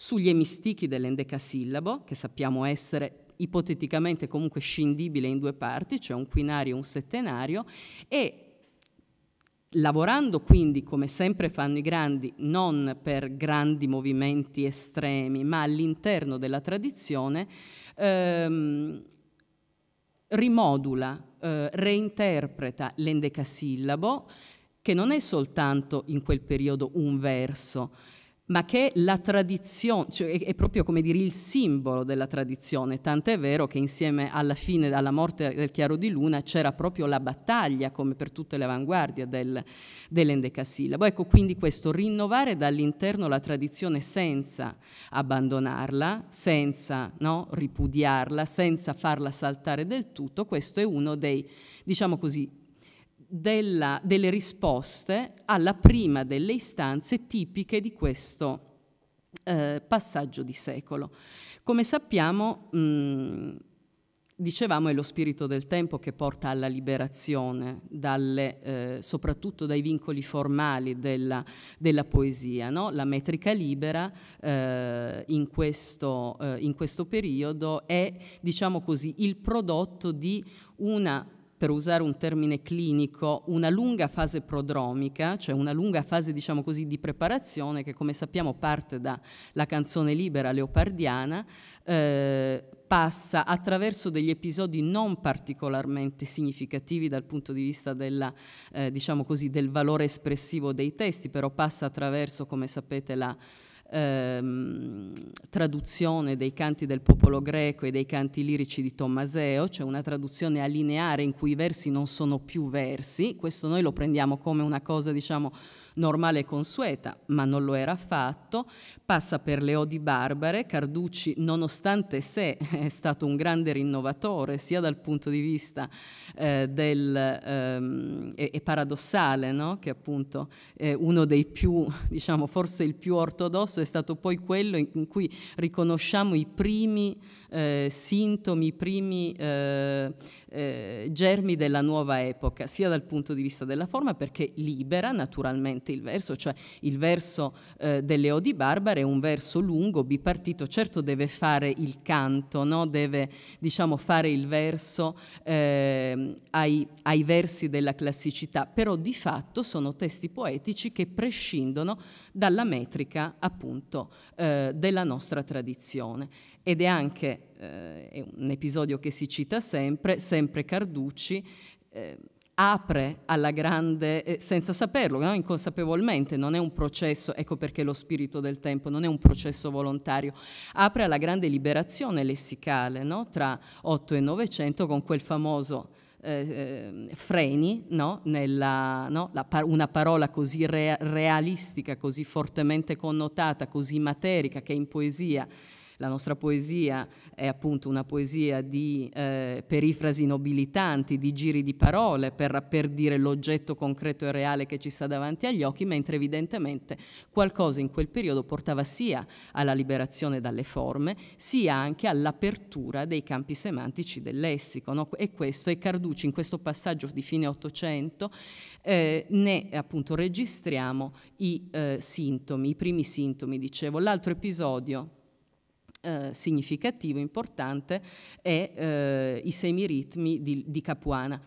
sugli emistichi dell'endecasillabo, che sappiamo essere ipoteticamente comunque scindibile in due parti, cioè un quinario e un settenario, e lavorando quindi, come sempre fanno i grandi, non per grandi movimenti estremi, ma all'interno della tradizione, ehm, rimodula, eh, reinterpreta l'endecasillabo, che non è soltanto in quel periodo un verso, ma che la tradizione, cioè è proprio come dire il simbolo della tradizione, tant'è vero che insieme alla fine, alla morte del Chiaro di Luna, c'era proprio la battaglia, come per tutte le avanguardie del, dell'endecasillabo. Ecco, quindi questo rinnovare dall'interno la tradizione senza abbandonarla, senza no, ripudiarla, senza farla saltare del tutto, questo è uno dei, diciamo così, della, delle risposte alla prima delle istanze tipiche di questo eh, passaggio di secolo. Come sappiamo, mh, dicevamo, è lo spirito del tempo che porta alla liberazione, dalle, eh, soprattutto dai vincoli formali della, della poesia. No? La metrica libera eh, in, questo, eh, in, questo, periodo è, diciamo così, il prodotto di una per usare un termine clinico, una lunga fase prodromica, cioè una lunga fase diciamo così, di preparazione che come sappiamo parte dalla canzone libera leopardiana, eh, passa attraverso degli episodi non particolarmente significativi dal punto di vista della, eh, diciamo così, del valore espressivo dei testi, però passa attraverso, come sapete, la ehm, traduzione dei canti del popolo greco e dei canti lirici di Tommaseo, cioè una traduzione allineare in cui i versi non sono più versi, questo noi lo prendiamo come una cosa diciamo normale e consueta, ma non lo era affatto, passa per le odi barbare, Carducci nonostante sé è stato un grande rinnovatore sia dal punto di vista eh, del... Ehm, è, è paradossale no? che appunto eh, uno dei più, diciamo forse il più ortodosso è stato poi quello in cui riconosciamo i primi eh, sintomi, i primi eh, eh, germi della nuova epoca, sia dal punto di vista della forma perché libera naturalmente il verso, cioè il verso eh, delle Odi Barbare è un verso lungo, bipartito, certo deve fare il canto, no? deve diciamo, fare il verso ehm, ai, ai versi della classicità, però di fatto sono testi poetici che prescindono dalla metrica appunto eh, della nostra tradizione ed è anche eh, un episodio che si cita sempre, sempre Carducci. Eh, apre alla grande, eh, senza saperlo, no? inconsapevolmente, non è un processo, ecco perché lo spirito del tempo non è un processo volontario, apre alla grande liberazione lessicale no? tra 8 e 900 con quel famoso eh, eh, freni, no? Nella, no? par- una parola così re- realistica, così fortemente connotata, così materica che in poesia la nostra poesia è appunto una poesia di eh, perifrasi nobilitanti, di giri di parole per, per dire l'oggetto concreto e reale che ci sta davanti agli occhi, mentre evidentemente qualcosa in quel periodo portava sia alla liberazione dalle forme, sia anche all'apertura dei campi semantici del lessico. No? E questo, e Carducci in questo passaggio di fine Ottocento eh, ne appunto registriamo i eh, sintomi, i primi sintomi, dicevo. L'altro episodio eh, significativo, importante, è eh, i semiritmi di, di Capuana.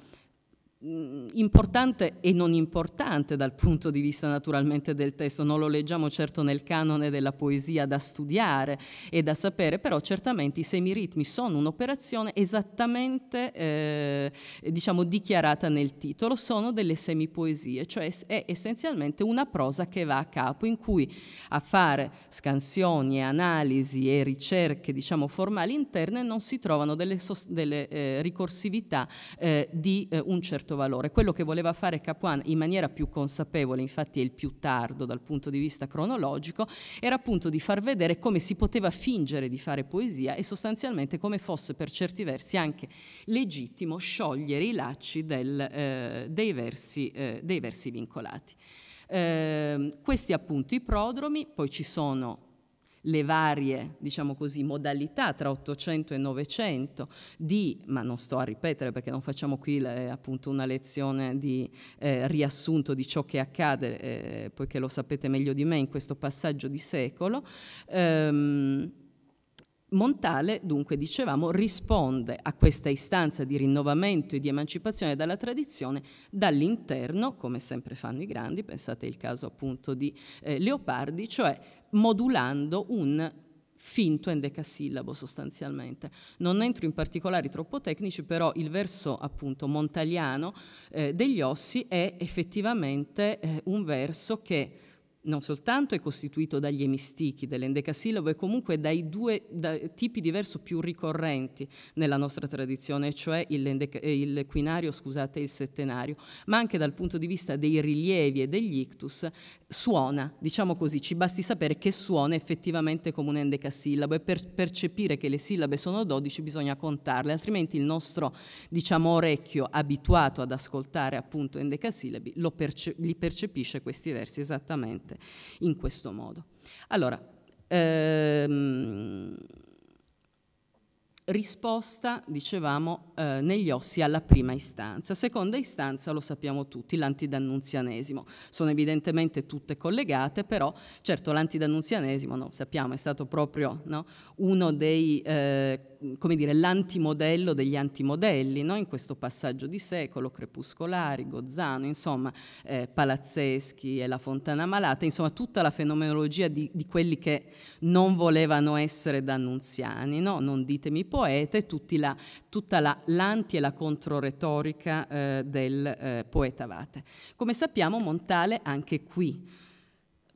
Mm, importante e non importante dal punto di vista naturalmente del testo, non lo leggiamo certo nel canone della poesia da studiare e da sapere, però certamente i semiritmi sono un'operazione esattamente eh, diciamo dichiarata nel titolo, sono delle semipoesie, cioè è essenzialmente una prosa che va a capo in cui a fare scansioni, analisi e ricerche diciamo formali interne non si trovano delle, delle eh, ricorsività eh, di eh, un certo certo valore. Quello che voleva fare Capuan in maniera più consapevole, infatti è il più tardo dal punto di vista cronologico, era appunto di far vedere come si poteva fingere di fare poesia e sostanzialmente come fosse per certi versi anche legittimo sciogliere i lacci del, eh, dei, versi, eh, dei, versi, vincolati. Eh, questi appunto i prodromi, poi ci sono le varie diciamo così, modalità tra 800 e 900 di, ma non sto a ripetere perché non facciamo qui le, appunto una lezione di eh, riassunto di ciò che accade, eh, poiché lo sapete meglio di me in questo passaggio di secolo, ehm, Montale, dunque, dicevamo, risponde a questa istanza di rinnovamento e di emancipazione dalla tradizione dall'interno, come sempre fanno i grandi, pensate il caso appunto di eh, Leopardi, cioè modulando un finto endecasillabo sostanzialmente. Non entro in particolari troppo tecnici, però il verso appunto montaliano eh, degli ossi è effettivamente eh, un verso che non soltanto è costituito dagli emistichi dell'endecasillabo e comunque dai due da, tipi diverso più ricorrenti nella nostra tradizione, cioè il, eh, il quinario e il settenario, ma anche dal punto di vista dei rilievi e degli ictus, suona, diciamo così, ci basti sapere che suona effettivamente come un endecasillabo e per percepire che le sillabe sono 12 bisogna contarle, altrimenti il nostro diciamo, orecchio abituato ad ascoltare appunto endecasillabi perce li percepisce questi versi esattamente esattamente in questo modo. Allora, ehm, risposta, dicevamo, eh, negli ossi alla prima istanza. Seconda istanza, lo sappiamo tutti, l'antidannunzianesimo. Sono evidentemente tutte collegate, però certo l'antidannunzianesimo, no, sappiamo, è stato proprio no, uno dei eh, come dire, l'antimodello degli antimodelli no? in questo passaggio di secolo, Crepuscolari, Gozzano, insomma, eh, Palazzeschi e la Fontana Malata, insomma tutta la fenomenologia di, di quelli che non volevano essere d'annunziani, no? non ditemi poete, la, tutta l'anti e la controretorica eh, del eh, poeta Vate. Come sappiamo Montale anche qui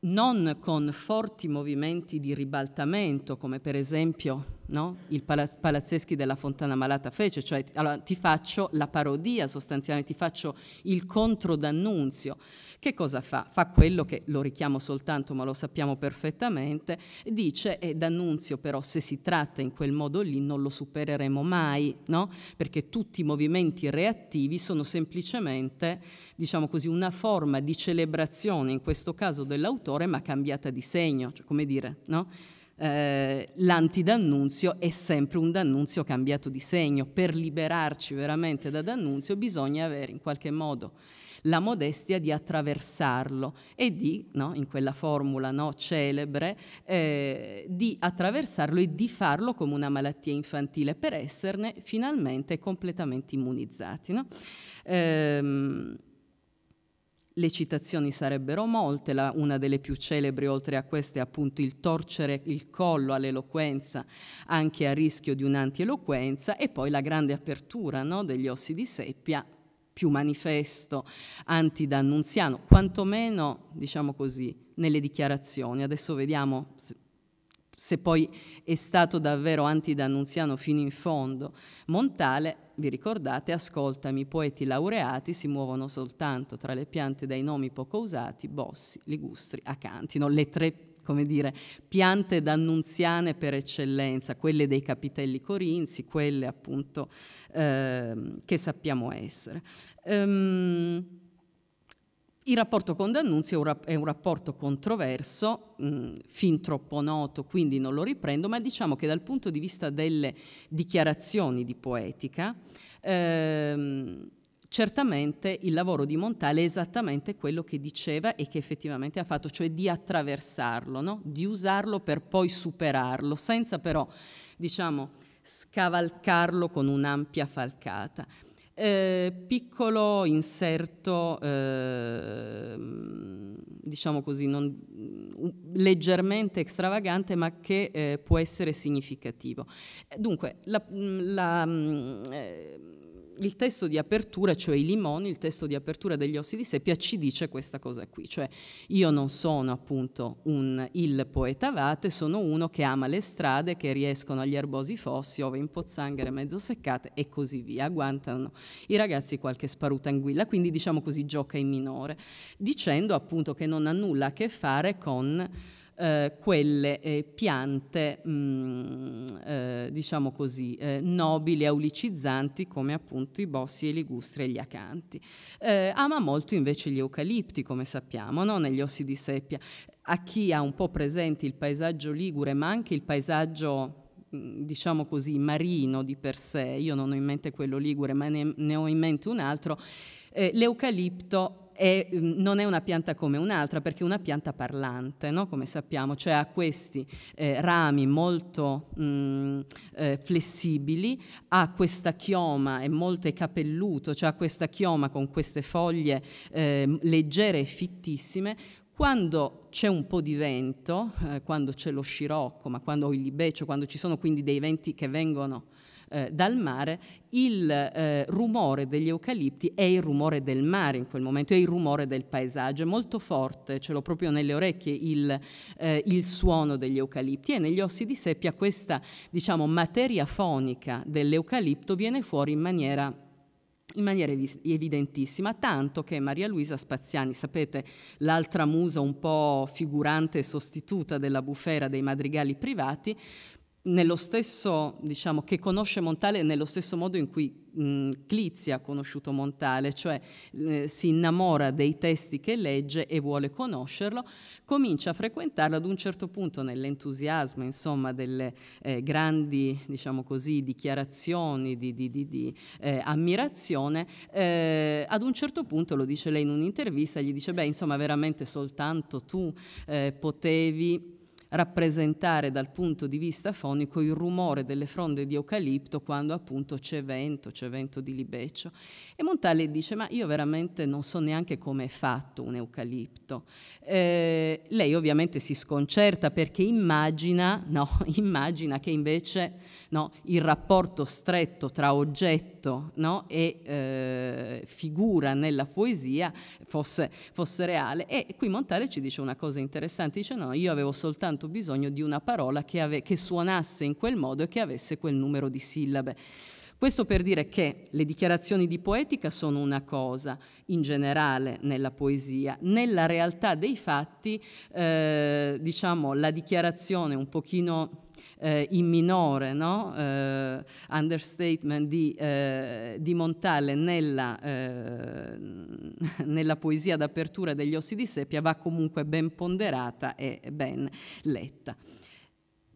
non con forti movimenti di ribaltamento, come per esempio no? il Palazzeschi della Fontana Malata fece, cioè allora, ti faccio la parodia sostanziale, ti faccio il contro controdannunzio. Che cosa fa? Fa quello che lo richiamo soltanto, ma lo sappiamo perfettamente, dice e D'Annunzio però se si tratta in quel modo lì non lo supereremo mai, no? Perché tutti i movimenti reattivi sono semplicemente, diciamo così, una forma di celebrazione, in questo caso dell'autore, ma cambiata di segno, cioè, come dire, no? eh, l'antidannunzio è sempre un dannunzio cambiato di segno. Per liberarci veramente da dannunzio bisogna avere in qualche modo la modestia di attraversarlo e di, no, in quella formula no, celebre, eh, di attraversarlo e di farlo come una malattia infantile per esserne finalmente completamente immunizzati. No? Ehm, le citazioni sarebbero molte, la, una delle più celebri oltre a queste è appunto il torcere il collo all'eloquenza anche a rischio di un'antieloquenza e poi la grande apertura no, degli ossi di seppia più manifesto anti-dannunziano, quantomeno, diciamo così, nelle dichiarazioni. Adesso vediamo se, poi è stato davvero anti-dannunziano fino in fondo. Montale vi ricordate, ascoltami, i poeti laureati si muovono soltanto tra le piante dai nomi poco usati, Bossi, Ligustri, Acantino, le tre piante come dire, piante d'annunziane per eccellenza, quelle dei capitelli corinzi, quelle appunto eh, che sappiamo essere. Um, il rapporto con D'Annunzio è un rapporto controverso, mh, fin troppo noto, quindi non lo riprendo, ma diciamo che dal punto di vista delle dichiarazioni di poetica, ehm, Certamente il lavoro di Montale è esattamente quello che diceva e che effettivamente ha fatto, cioè di attraversarlo, no? di usarlo per poi superarlo, senza però, diciamo, scavalcarlo con un'ampia falcata. Eh, piccolo inserto, eh, diciamo così, non, mm, leggermente extravagante, ma che eh, può essere significativo. Dunque, la, mm, la mm, eh, il testo di apertura, cioè i limoni, il testo di apertura degli ossi di seppia ci dice questa cosa qui, cioè io non sono appunto un, il poeta vate, sono uno che ama le strade che riescono agli erbosi fossi, ove in pozzanghere mezzo seccate e così via, agguantano i ragazzi qualche sparuta anguilla, quindi diciamo così gioca in minore, dicendo appunto che non ha nulla a che fare con eh, quelle eh, piante, mh, mm, eh, diciamo così, eh, nobili aulicizzanti come appunto i bossi, i ligustri e gli acanti. Eh, ama molto invece gli eucalipti, come sappiamo, no? negli ossi di seppia. A chi ha un po' presente il paesaggio ligure, ma anche il paesaggio mm, diciamo così, marino di per sé, io non ho in mente quello ligure, ma ne, ne ho in mente un altro, l'eucalipto è, mm, non è una pianta come un'altra perché è una pianta parlante, no? come sappiamo, cioè ha questi eh, rami molto mh, mm, eh, flessibili, ha questa chioma, è molto è capelluto, cioè ha questa chioma con queste foglie eh, leggere e fittissime, quando c'è un po' di vento, eh, quando c'è lo scirocco, ma quando ho il libeccio, quando ci sono quindi dei venti che vengono eh, dal mare, il eh, rumore degli eucalipti è il rumore del mare in quel momento, è il rumore del paesaggio, è molto forte, ce l'ho proprio nelle orecchie il, eh, il suono degli eucalipti e negli ossi di seppia questa diciamo, materia fonica dell'eucalipto viene fuori in maniera in maniera evidentissima, tanto che Maria Luisa Spaziani, sapete, l'altra musa un po' figurante e sostituta della bufera dei madrigali privati, nello stesso, diciamo, che conosce Montale nello stesso modo in cui mh, Clizia ha conosciuto Montale, cioè eh, si innamora dei testi che legge e vuole conoscerlo, comincia a frequentarlo ad un certo punto nell'entusiasmo, insomma, delle eh, grandi, diciamo così, dichiarazioni di, di, di, di eh, ammirazione, eh, ad un certo punto, lo dice lei in un'intervista, gli dice, beh, insomma, veramente soltanto tu eh, potevi rappresentare dal punto di vista fonico il rumore delle fronde di eucalipto quando appunto c'è vento, c'è vento di libeccio. E Montale dice, ma io veramente non so neanche come è fatto un eucalipto. Eh, lei ovviamente si sconcerta perché immagina, no, immagina che invece no, il rapporto stretto tra oggetti oggetto no? e eh, figura nella poesia fosse, fosse, reale. E qui Montale ci dice una cosa interessante, dice no, io avevo soltanto bisogno di una parola che, ave- che suonasse in quel modo e che avesse quel numero di sillabe. Questo per dire che le dichiarazioni di poetica sono una cosa in generale nella poesia, nella realtà dei fatti eh, diciamo la dichiarazione un pochino eh, in minore, no? Eh, understatement di, eh, di Montale nella, eh, nella poesia d'apertura degli Ossi di Seppia va comunque ben ponderata e ben letta.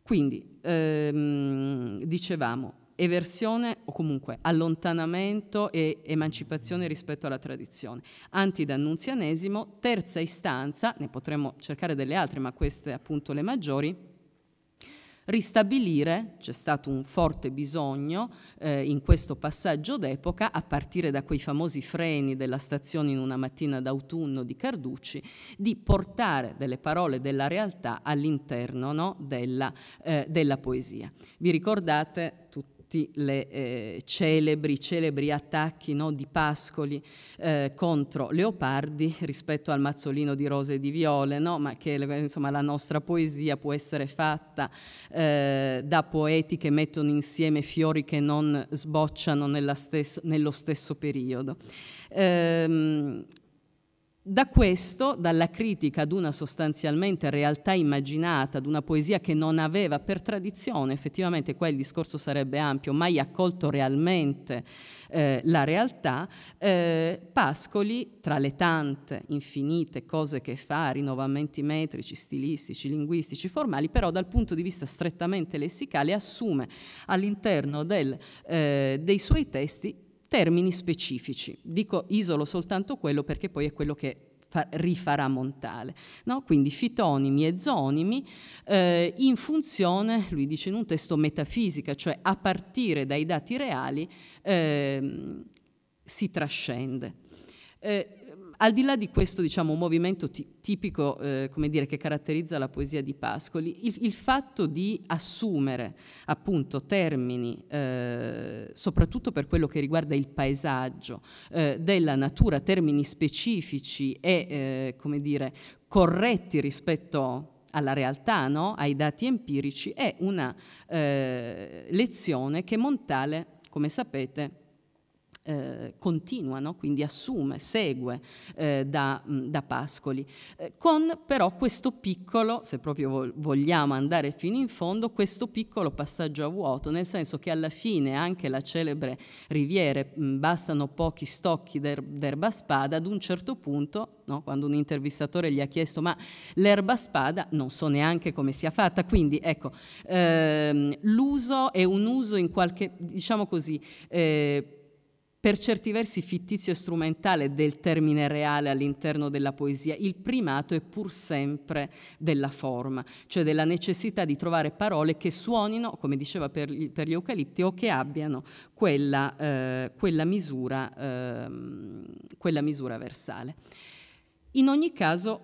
Quindi, ehm, dicevamo, eversione o comunque allontanamento e emancipazione rispetto alla tradizione. Antidannunzianesimo, terza istanza, ne potremmo cercare delle altre, ma queste appunto le maggiori, ristabilire, c'è stato un forte bisogno eh, in questo passaggio d'epoca, a partire da quei famosi freni della stazione in una mattina d'autunno di Carducci, di portare delle parole della realtà all'interno no, della, eh, della poesia. Vi ricordate tutti? tutti le eh, celebri, celebri attacchi no, di pascoli eh, contro Leopardi rispetto al mazzolino di rose e di viole, no? ma che insomma, la nostra poesia può essere fatta eh, da poeti che mettono insieme fiori che non sbocciano stessa, nello stesso periodo. Ehm, da questo, dalla critica ad una sostanzialmente realtà immaginata, ad una poesia che non aveva per tradizione, effettivamente qua il discorso sarebbe ampio, mai accolto realmente eh, la realtà, eh, Pascoli, tra le tante infinite cose che fa, rinnovamenti metrici, stilistici, linguistici, formali, però dal punto di vista strettamente lessicale assume all'interno eh, dei suoi testi termini specifici. Dico isolo soltanto quello perché poi è quello che rifarà Montale. No? Quindi fitonimi e zonimi eh, in funzione, lui dice in un testo metafisica, cioè a partire dai dati reali eh, si trascende. Eh, al di là di questo diciamo, movimento tipico eh, dire, che caratterizza la poesia di Pascoli, il, il fatto di assumere appunto, termini, eh, soprattutto per quello che riguarda il paesaggio, eh, della natura, termini specifici e eh, dire, corretti rispetto alla realtà, no? ai dati empirici, è una eh, lezione che Montale, come sapete, eh, continua, no? quindi assume, segue eh, da, mm, da, Pascoli, eh, con però questo piccolo, se proprio vogliamo andare fino in fondo, questo piccolo passaggio a vuoto, nel senso che alla fine anche la celebre Riviere, mh, mm, bastano pochi stocchi d'er- d'erba spada, ad un certo punto No? quando un intervistatore gli ha chiesto ma l'erba spada non so neanche come sia fatta, quindi ecco, ehm, l'uso è un uso in qualche, diciamo così, eh, per certi versi fittizio e strumentale del termine reale all'interno della poesia. Il primato è pur sempre della forma, cioè della necessità di trovare parole che suonino, come diceva per, per gli eucalipti, o che abbiano quella, eh, quella, misura, eh, quella misura versale. In ogni caso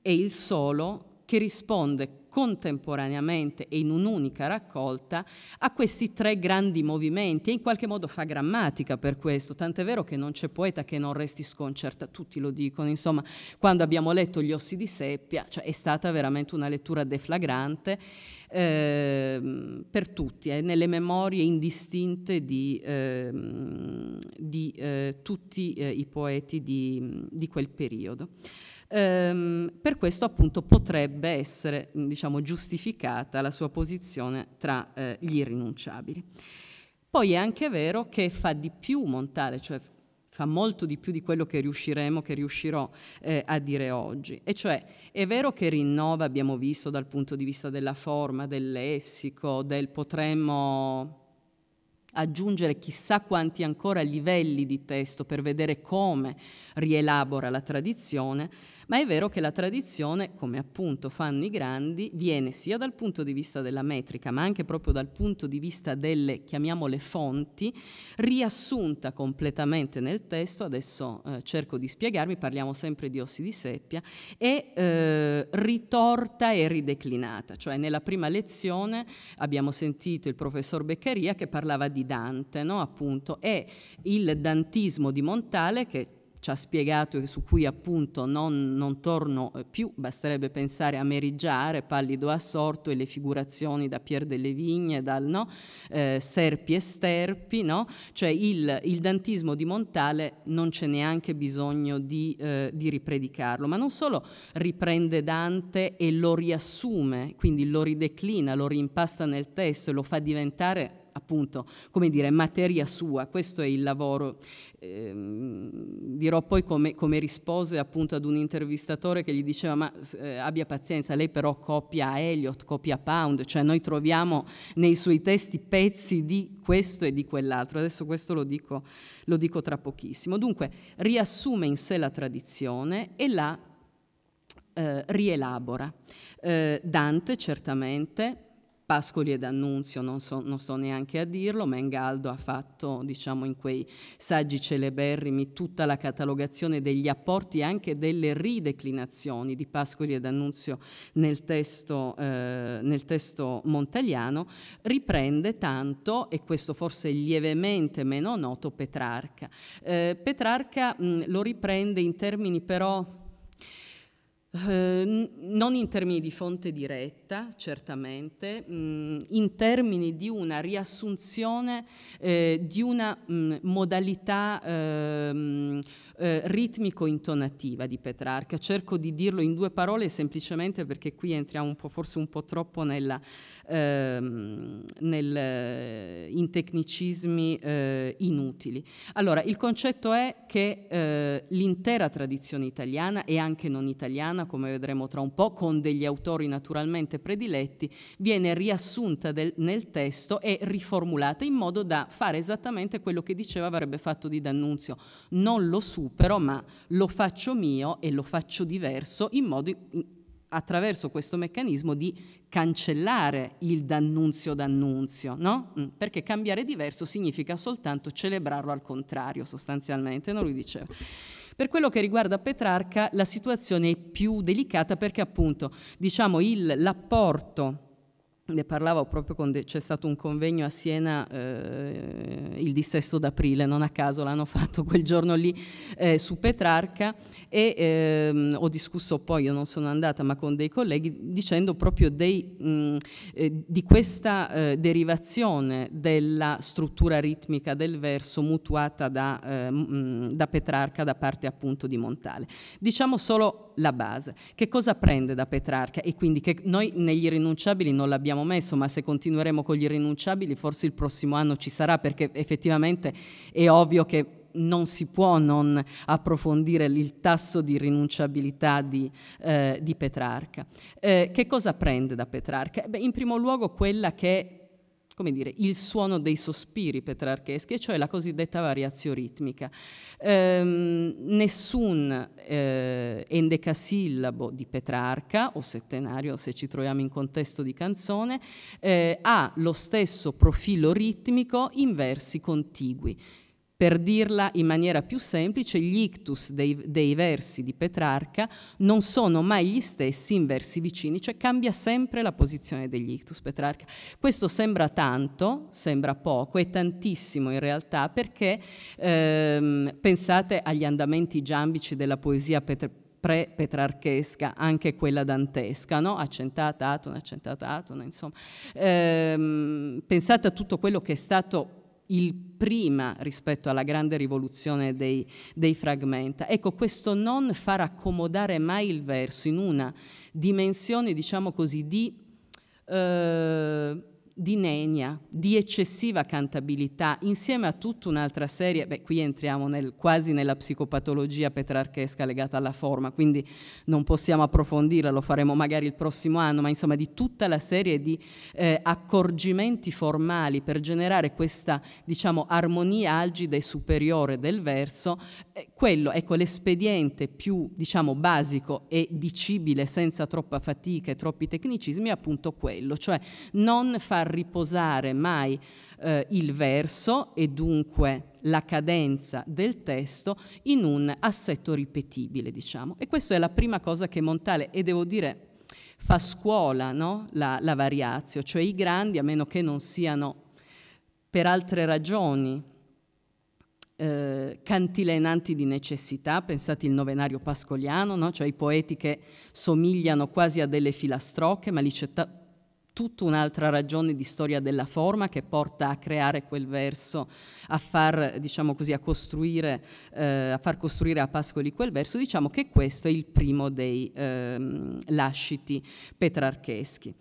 è il solo che risponde contemporaneamente e in un'unica raccolta a questi tre grandi movimenti e in qualche modo fa grammatica per questo, tant'è vero che non c'è poeta che non resti sconcerta, tutti lo dicono, insomma, quando abbiamo letto Gli ossi di seppia cioè, è stata veramente una lettura deflagrante eh, per tutti, eh, nelle memorie indistinte di, ehm, eh, di tutti eh, i poeti di, di quel periodo. Ehm, per questo appunto potrebbe essere diciamo, giustificata la sua posizione tra eh, gli irrinunciabili. Poi è anche vero che fa di più Montale, cioè fa molto di più di quello che riusciremo, che riuscirò eh, a dire oggi. E cioè è vero che rinnova, abbiamo visto dal punto di vista della forma, del lessico, del potremmo aggiungere chissà quanti ancora livelli di testo per vedere come rielabora la tradizione, ma è vero che la tradizione, come appunto fanno i grandi, viene sia dal punto di vista della metrica, ma anche proprio dal punto di vista delle, chiamiamole fonti, riassunta completamente nel testo, adesso eh, cerco di spiegarmi, parliamo sempre di ossi di seppia, e eh, ritorta e rideclinata, cioè nella prima lezione abbiamo sentito il professor Beccaria che parlava di Dante, no? appunto, e il dantismo di Montale che ci ha spiegato e su cui appunto non, non torno eh, più, basterebbe pensare a Meriggiare, Pallido Assorto e le figurazioni da Pier delle Vigne, dal no? eh, Serpi e Sterpi, no? cioè il, il, dantismo di Montale non c'è neanche bisogno di, eh, di ripredicarlo, ma non solo riprende Dante e lo riassume, quindi lo rideclina, lo rimpasta nel testo e lo fa diventare appunto, come dire, materia sua. Questo è il lavoro. Eh, dirò poi come, come, rispose appunto ad un intervistatore che gli diceva ma eh, abbia pazienza, lei però copia Eliot, copia Pound, cioè noi troviamo nei suoi testi pezzi di questo e di quell'altro. Adesso questo lo dico, lo dico tra pochissimo. Dunque, riassume in sé la tradizione e la eh, rielabora. Eh, Dante certamente Pascoli ed Annunzio, non so, non so, neanche a dirlo, Mengaldo ha fatto diciamo, in quei saggi celeberrimi tutta la catalogazione degli apporti e anche delle rideclinazioni di Pascoli ed Annunzio nel testo, eh, nel testo montagliano, riprende tanto, e questo forse lievemente meno noto, Petrarca. Eh, Petrarca mh, lo riprende in termini però eh, non in termini di fonte diretta, certamente, mh, mm, in termini di una riassunzione eh, di una mh, mm, modalità ehm, eh, ritmico-intonativa di Petrarca. Cerco di dirlo in due parole semplicemente perché qui entriamo un po', forse un po' troppo nella, ehm, nel, eh, in tecnicismi eh, inutili. Allora, il concetto è che eh, l'intera tradizione italiana e anche non italiana italiana, come vedremo tra un po', con degli autori naturalmente prediletti, viene riassunta del, nel testo e riformulata in modo da fare esattamente quello che diceva avrebbe fatto di D'Annunzio. Non lo supero, ma lo faccio mio e lo faccio diverso in modo attraverso questo meccanismo di cancellare il d'annunzio d'annunzio, no? Mm, perché cambiare diverso significa soltanto celebrarlo al contrario, sostanzialmente, non Lui diceva. Per quello che riguarda Petrarca la situazione è più delicata perché appunto diciamo, l'apporto ne parlavo proprio quando c'è stato un convegno a Siena eh, il dissesto d'aprile, non a caso l'hanno fatto quel giorno lì eh, su Petrarca e eh, ho discusso poi, io non sono andata ma con dei colleghi, dicendo proprio dei, mh, mm, eh, di questa eh, derivazione della struttura ritmica del verso mutuata da, mh, ehm, mm, da Petrarca da parte appunto di Montale. Diciamo solo la base, che cosa prende da Petrarca e quindi che noi negli irrinunciabili non l'abbiamo abbiamo messo, ma se continueremo con gli irrinunciabili forse il prossimo anno ci sarà perché effettivamente è ovvio che non si può non approfondire il tasso di rinunciabilità di, eh, di Petrarca. Eh, che cosa prende da Petrarca? Beh, in primo luogo quella che come dire, il suono dei sospiri petrarcheschi, cioè la cosiddetta variazione ritmica. Ehm, nessun eh, endecasillabo di Petrarca, o settenario se ci troviamo in contesto di canzone, eh, ha lo stesso profilo ritmico in versi contigui. Per dirla in maniera più semplice, gli ictus dei, dei, versi di Petrarca non sono mai gli stessi in versi vicini, cioè cambia sempre la posizione degli ictus Petrarca. Questo sembra tanto, sembra poco, è tantissimo in realtà perché ehm, pensate agli andamenti giambici della poesia petrarca pre-petrarchesca, anche quella dantesca, no? accentata, atona, accentata, atona, insomma. Ehm, pensate a tutto quello che è stato il prima rispetto alla grande rivoluzione dei, dei, fragmenta. Ecco, questo non far accomodare mai il verso in una dimensione, diciamo così, di... Eh, di nenia, di eccessiva cantabilità, insieme a tutta un'altra serie, beh qui entriamo nel, quasi nella psicopatologia petrarchesca legata alla forma, quindi non possiamo approfondirla, lo faremo magari il prossimo anno, ma insomma di tutta la serie di eh, accorgimenti formali per generare questa diciamo armonia algida e superiore del verso, eh, quello, ecco l'espediente più diciamo basico e dicibile senza troppa fatica e troppi tecnicismi è appunto quello, cioè non fare far riposare mai eh, il verso e dunque la cadenza del testo in un assetto ripetibile, diciamo. E questa è la prima cosa che Montale, e devo dire fa scuola no? la, la variazio, cioè i grandi, a meno che non siano per altre ragioni eh, cantilenanti di necessità, pensate il novenario pascoliano, no? cioè i poeti che somigliano quasi a delle filastroche, ma li tutta un'altra ragione di storia della forma che porta a creare quel verso, a far, diciamo così, a, costruire, eh, a far costruire a Pascoli quel verso, diciamo che questo è il primo dei ehm, lasciti petrarcheschi.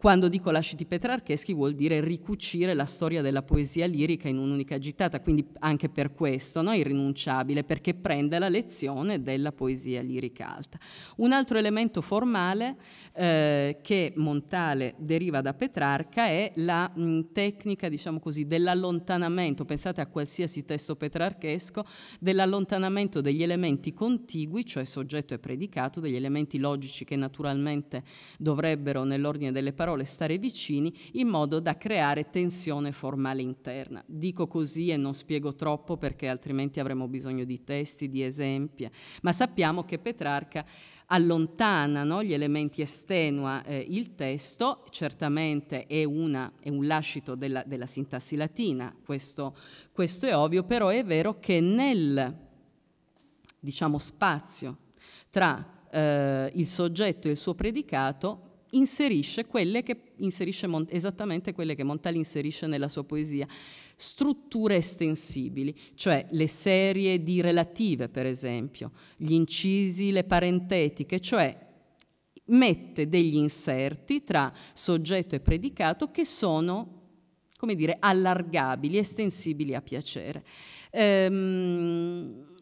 Quando dico lasciti petrarcheschi vuol dire ricucire la storia della poesia lirica in un'unica gittata, quindi anche per questo no? irrinunciabile, perché prende la lezione della poesia lirica alta. Un altro elemento formale eh, che Montale deriva da Petrarca è la mh, tecnica, diciamo così, dell'allontanamento, pensate a qualsiasi testo petrarchesco, dell'allontanamento degli elementi contigui, cioè soggetto e predicato, degli elementi logici che naturalmente dovrebbero nell'ordine delle parole parole, stare vicini, in modo da creare tensione formale interna. Dico così e non spiego troppo perché altrimenti avremo bisogno di testi, di esempi, ma sappiamo che Petrarca allontana no, gli elementi, estenua eh, il testo, certamente è, una, è un lascito della, della sintassi latina, questo, questo è ovvio, però è vero che nel diciamo, spazio tra eh, il soggetto e il suo predicato inserisce, quelle che inserisce esattamente quelle che Montali inserisce nella sua poesia, strutture estensibili, cioè le serie di relative, per esempio, gli incisi, le parentetiche, cioè mette degli inserti tra soggetto e predicato che sono come dire, allargabili, estensibili a piacere. Ehm,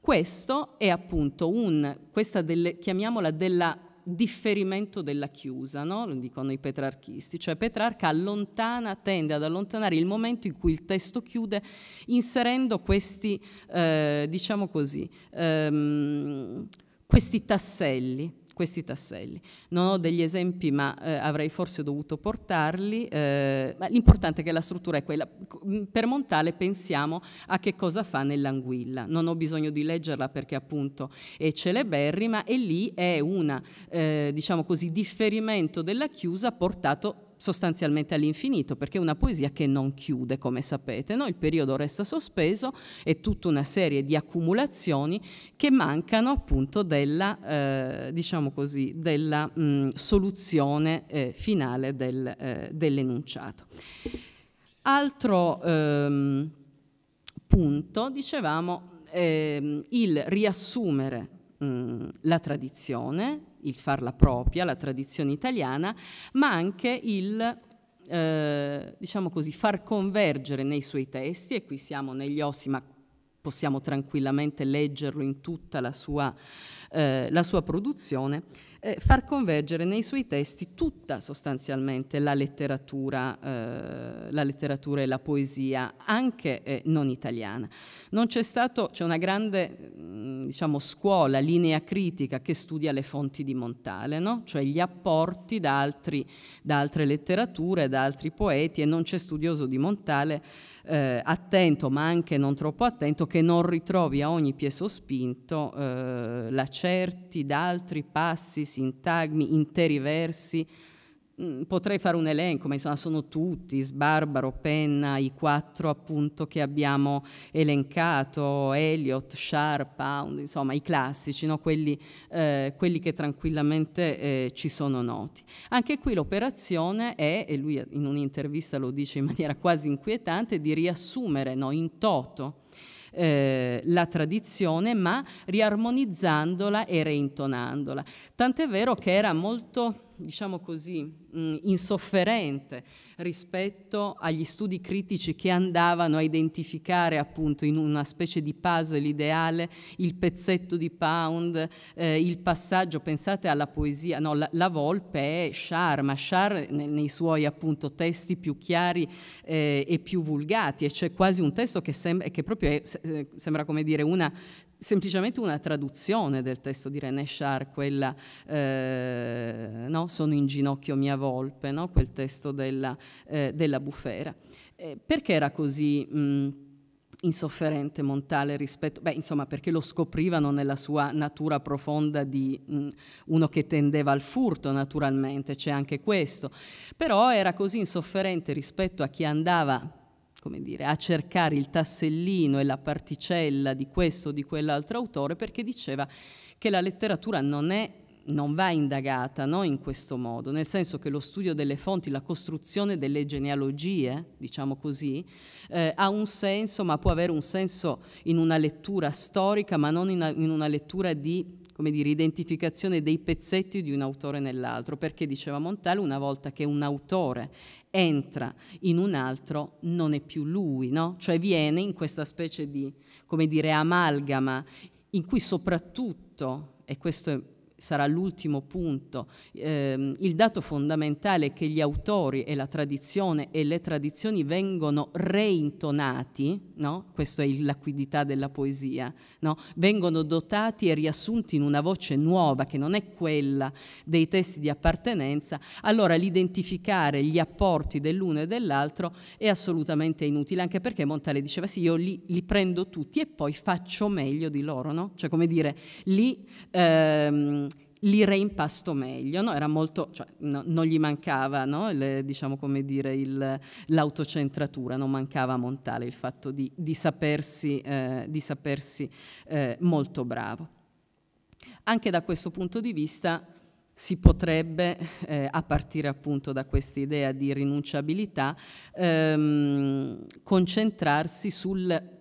questo è appunto un, questa delle, chiamiamola della differimento della chiusa, no? lo dicono i petrarchisti, cioè Petrarca allontana, tende ad allontanare il momento in cui il testo chiude inserendo questi, eh, diciamo così, ehm, questi tasselli questi tasselli. Non ho degli esempi, ma eh, avrei forse dovuto portarli, eh, ma l'importante è che la struttura è quella. Mm, per Montale pensiamo a che cosa fa nell'anguilla, non ho bisogno di leggerla perché appunto è celeberrima e lì è un eh, diciamo differimento della chiusa portato sostanzialmente all'infinito, perché è una poesia che non chiude, come sapete, no? il periodo resta sospeso e tutta una serie di accumulazioni che mancano appunto della, eh, diciamo così, della mh, mm, soluzione eh, finale del, eh, dell'enunciato. Altro ehm, punto, dicevamo, ehm, il riassumere la tradizione, il farla propria, la tradizione italiana, ma anche il eh, diciamo così, far convergere nei suoi testi, e qui siamo negli ossi, ma possiamo tranquillamente leggerlo in tutta la sua, eh, la sua produzione, eh, far convergere nei suoi testi tutta sostanzialmente la letteratura, eh, la letteratura e la poesia, anche eh, non italiana. Non c'è stato, c'è una grande mm, diciamo, scuola, linea critica che studia le fonti di Montale, no? cioè gli apporti da, altri, da altre letterature, da altri poeti e non c'è studioso di Montale eh, attento, ma anche non troppo attento, che non ritrovi a ogni pie sospinto eh, lacerti d'altri passi, sintagmi, interi versi, Mm, potrei fare un elenco, ma insomma sono tutti, Sbarbaro, Penna, i quattro appunto che abbiamo elencato, Elliot, Sharp, Pound, insomma i classici, no? quelli, eh, quelli, che tranquillamente eh, ci sono noti. Anche qui l'operazione è, e lui in un'intervista lo dice in maniera quasi inquietante, di riassumere no? in toto. Eh, la tradizione, ma riarmonizzandola e reintonandola. Tant'è vero che era molto diciamo così, mm, insofferente rispetto agli studi critici che andavano a identificare appunto in una specie di puzzle ideale il pezzetto di Pound, eh, il passaggio, pensate alla poesia, no, la, la, volpe è Char, ma Char nei, nei suoi appunto testi più chiari eh, e più vulgati, e c'è quasi un testo che, sem che proprio è, eh, sembra come dire una semplicemente una traduzione del testo di René Char, quella eh, no? Sono in ginocchio mia volpe, no? quel testo della, eh, della bufera. Eh, perché era così... Mh, insofferente Montale rispetto, beh insomma perché lo scoprivano nella sua natura profonda di mh, uno che tendeva al furto naturalmente, c'è anche questo, però era così insofferente rispetto a chi andava come dire, a cercare il tassellino e la particella di questo o di quell'altro autore perché diceva che la letteratura non è non va indagata no? in questo modo, nel senso che lo studio delle fonti, la costruzione delle genealogie, diciamo così, eh, ha un senso, ma può avere un senso in una lettura storica, ma non in una, in una lettura di come dire, identificazione dei pezzetti di un autore nell'altro, perché diceva Montale una volta che un autore entra in un altro non è più lui, no? cioè viene in questa specie di, come dire, amalgama in cui soprattutto, e questo è sarà l'ultimo punto, ehm, il dato fondamentale è che gli autori e la tradizione e le tradizioni vengono reintonati, no? questa è l'aquidità della poesia, no? vengono dotati e riassunti in una voce nuova che non è quella dei testi di appartenenza, allora l'identificare gli apporti dell'uno e dell'altro è assolutamente inutile, anche perché Montale diceva sì, io li, li prendo tutti e poi faccio meglio di loro, no? cioè come dire, lì... Ehm, li reimpasto meglio, no? era molto, cioè, no, non gli mancava no? Le, diciamo, dire, il, l'autocentratura, non mancava Montale il fatto di, di sapersi, eh, di sapersi eh, molto bravo. Anche da questo punto di vista si potrebbe, eh, a partire appunto da questa idea di rinunciabilità, ehm, concentrarsi sul,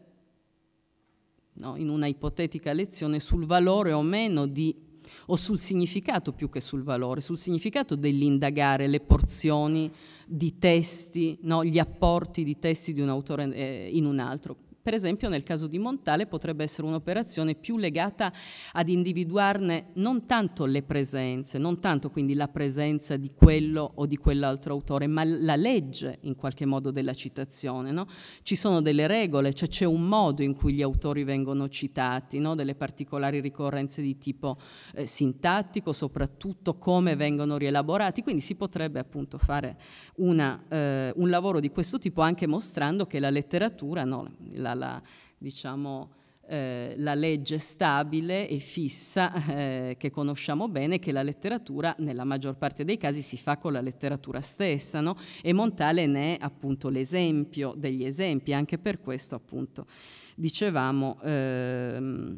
in una ipotetica lezione, sul valore o meno di o sul significato più che sul valore, sul significato dell'indagare le porzioni di testi, no? gli apporti di testi di un autore eh, in un altro. Per esempio nel caso di Montale potrebbe essere un'operazione più legata ad individuarne non tanto le presenze, non tanto quindi la presenza di quello o di quell'altro autore, ma la legge in qualche modo della citazione. No? Ci sono delle regole, cioè c'è un modo in cui gli autori vengono citati, no? delle particolari ricorrenze di tipo eh, sintattico, soprattutto come vengono rielaborati, quindi si potrebbe appunto fare una, eh, un lavoro di questo tipo anche mostrando che la letteratura, no, la la, diciamo, eh, la legge stabile e fissa eh, che conosciamo bene, che la letteratura nella maggior parte dei casi si fa con la letteratura stessa no? e Montale ne è appunto l'esempio degli esempi, anche per questo appunto dicevamo... Ehm,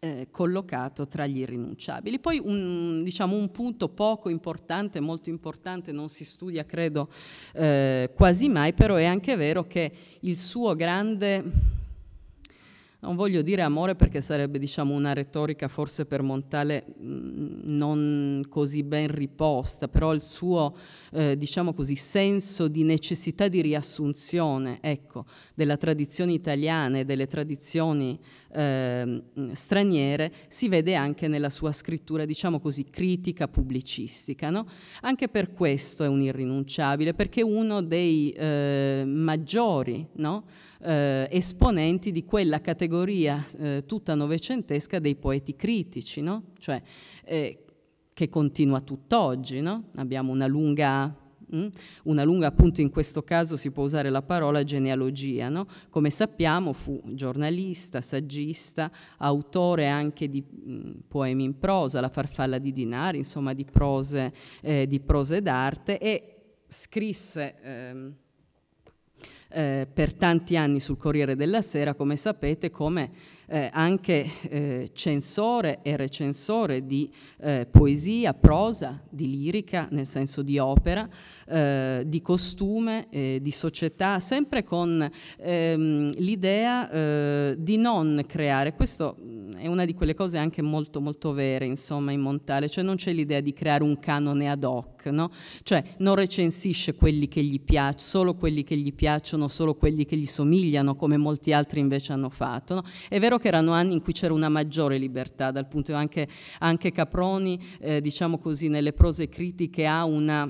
eh, collocato tra gli irrinunciabili. Poi un, diciamo, un, punto poco importante, molto importante, non si studia credo eh, quasi mai, però è anche vero che il suo grande non voglio dire amore perché sarebbe diciamo, una retorica forse per Montale mm, non così ben riposta, però il suo eh, diciamo così, senso di necessità di riassunzione ecco, della tradizione italiana e delle tradizioni eh, straniere si vede anche nella sua scrittura diciamo così, critica pubblicistica. No? Anche per questo è un irrinunciabile, perché uno dei eh, maggiori no? eh, esponenti di quella categoria eh, tutta novecentesca dei poeti critici, no? cioè, eh, che continua tutt'oggi. No? Abbiamo una lunga, mm, una lunga, appunto in questo caso si può usare la parola genealogia. No? Come sappiamo fu giornalista, saggista, autore anche di mm, poemi in prosa, La farfalla di Dinari, insomma di prose, eh, di prose d'arte e scrisse... Ehm, eh, per tanti anni sul Corriere della Sera, come sapete, come eh, anche eh, censore e recensore di eh, poesia, prosa, di lirica, nel senso di opera, eh, di costume, di società, sempre con ehm, l'idea eh, di non creare, questo mm, è una di quelle cose anche molto molto vere insomma in Montale, cioè non c'è l'idea di creare un canone ad hoc, no? cioè non recensisce quelli che gli piacciono, solo quelli che gli piacciono, solo quelli che gli somigliano, come molti altri invece hanno fatto. No? È vero vero che erano anni in cui c'era una maggiore libertà, dal punto di anche, anche Caproni, eh, diciamo così, nelle prose critiche ha una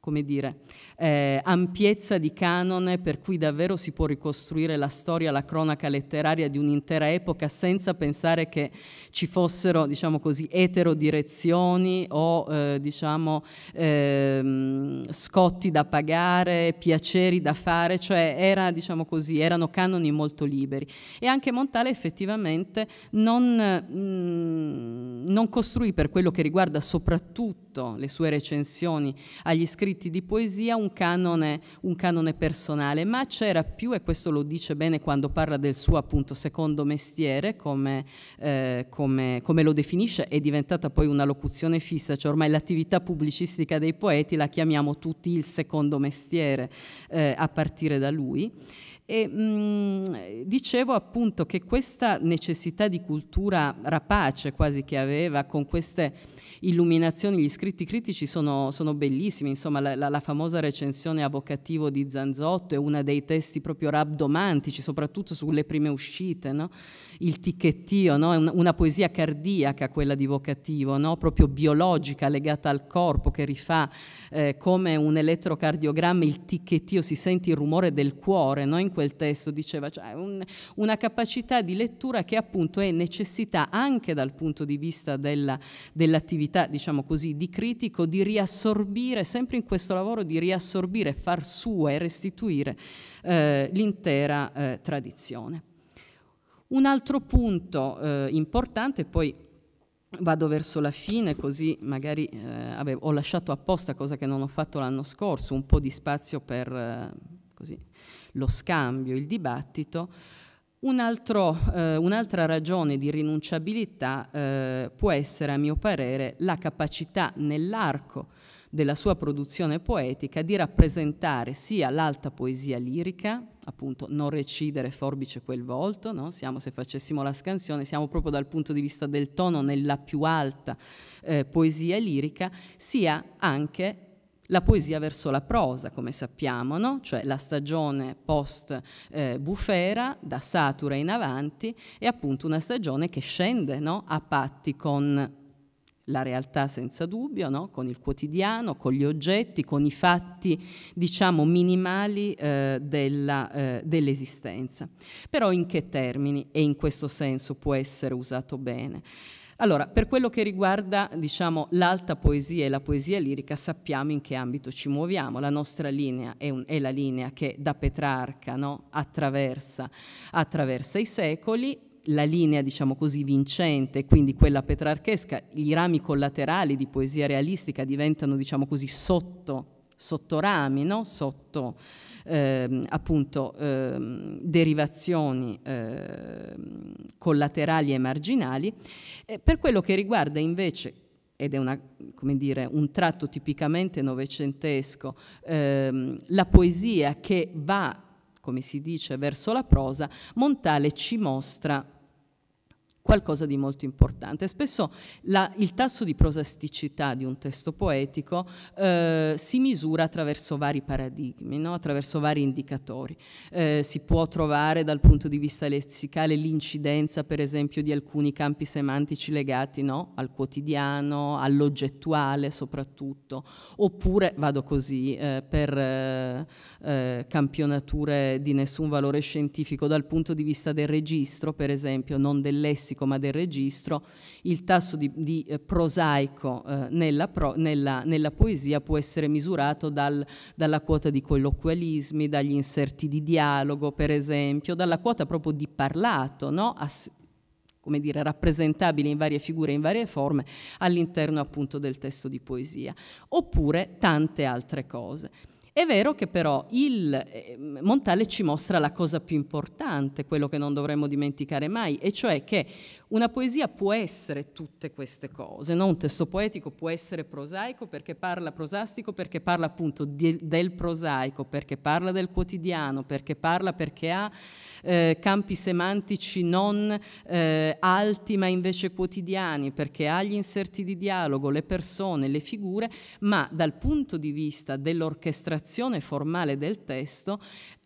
come dire, eh, ampiezza di canone per cui davvero si può ricostruire la storia, la cronaca letteraria di un'intera epoca senza pensare che ci fossero, diciamo così, eterodirezioni o, eh, diciamo, eh, scotti da pagare, piaceri da fare, cioè era, diciamo così, erano canoni molto liberi. E anche Montale effettivamente non, mh, mm, non costruì per quello che riguarda soprattutto le sue recensioni agli scritti scritti di poesia un canone, un canone personale, ma c'era più, e questo lo dice bene quando parla del suo appunto secondo mestiere, come, eh, come, come lo definisce, è diventata poi una locuzione fissa, cioè ormai l'attività pubblicistica dei poeti la chiamiamo tutti il secondo mestiere eh, a partire da lui. E, mh, mm, dicevo appunto che questa necessità di cultura rapace quasi che aveva con queste illuminazioni, gli scritti critici sono, sono bellissimi, insomma la, la, la, famosa recensione avvocativo di Zanzotto è uno dei testi proprio rabdomantici, soprattutto sulle prime uscite, no? il ticchettio, no? una poesia cardiaca quella di Vocativo, no? proprio biologica, legata al corpo, che rifà eh, come un elettrocardiogramma il ticchettio, si sente il rumore del cuore no? in quel testo, diceva, cioè un, una capacità di lettura che appunto è necessità anche dal punto di vista della, dell'attività, diciamo così, di critico, di riassorbire, sempre in questo lavoro, di riassorbire, far sua e restituire eh, l'intera eh, tradizione. Un altro punto eh, importante, poi vado verso la fine così magari eh, avevo, ho lasciato apposta, cosa che non ho fatto l'anno scorso, un po' di spazio per eh, così, lo scambio, il dibattito. Eh, un'altra eh, un ragione di rinunciabilità eh, può essere, a mio parere, la capacità nell'arco della sua produzione poetica di rappresentare sia l'alta poesia lirica, appunto non recidere forbice quel volto, no? siamo se facessimo la scansione, siamo proprio dal punto di vista del tono nella più alta eh, poesia lirica, sia anche la poesia verso la prosa, come sappiamo, no? cioè la stagione post-bufera, eh, da Satura in avanti, è appunto una stagione che scende no? a patti con la realtà senza dubbio, no? con il quotidiano, con gli oggetti, con i fatti diciamo minimali eh, eh, dell'esistenza. Però in che termini e in questo senso può essere usato bene? Allora, per quello che riguarda diciamo, l'alta poesia e la poesia lirica, sappiamo in che ambito ci muoviamo. La nostra linea è, un, è la linea che da Petrarca no? attraversa, attraversa i secoli la linea, diciamo così, vincente, quindi quella petrarchesca, i rami collaterali di poesia realistica diventano, diciamo così, sotto rami, no? sotto ehm, appunto ehm, derivazioni ehm, collaterali e marginali. Eh, per quello che riguarda invece ed è una, dire, un tratto tipicamente novecentesco, ehm, la poesia che va come si dice, verso la prosa, Montale ci mostra qualcosa di molto importante. Spesso la, il tasso di prosasticità di un testo poetico eh, si misura attraverso vari paradigmi, no? attraverso vari indicatori. Eh, si può trovare dal punto di vista lessicale l'incidenza, per esempio, di alcuni campi semantici legati no? al quotidiano, all'oggettuale soprattutto, oppure, vado così, eh, per eh, eh, campionature di nessun valore scientifico, dal punto di vista del registro, per esempio, non del lessico, tecnico ma del registro, il tasso di, di eh, prosaico eh, nella, pro, nella, nella, poesia può essere misurato dal, dalla quota di colloquialismi, dagli inserti di dialogo per esempio, dalla quota proprio di parlato, no? As come dire, rappresentabili in varie figure, in varie forme, all'interno appunto del testo di poesia, oppure tante altre cose. È vero che però il eh, Montale ci mostra la cosa più importante, quello che non dovremmo dimenticare mai, e cioè che una poesia può essere tutte queste cose, no? un testo poetico può essere prosaico perché parla prosastico, perché parla appunto di, del prosaico, perché parla del quotidiano, perché parla perché ha eh, campi semantici non eh, alti ma invece quotidiani, perché ha gli inserti di dialogo, le persone, le figure, ma dal punto di vista dell'orchestrazione formale del testo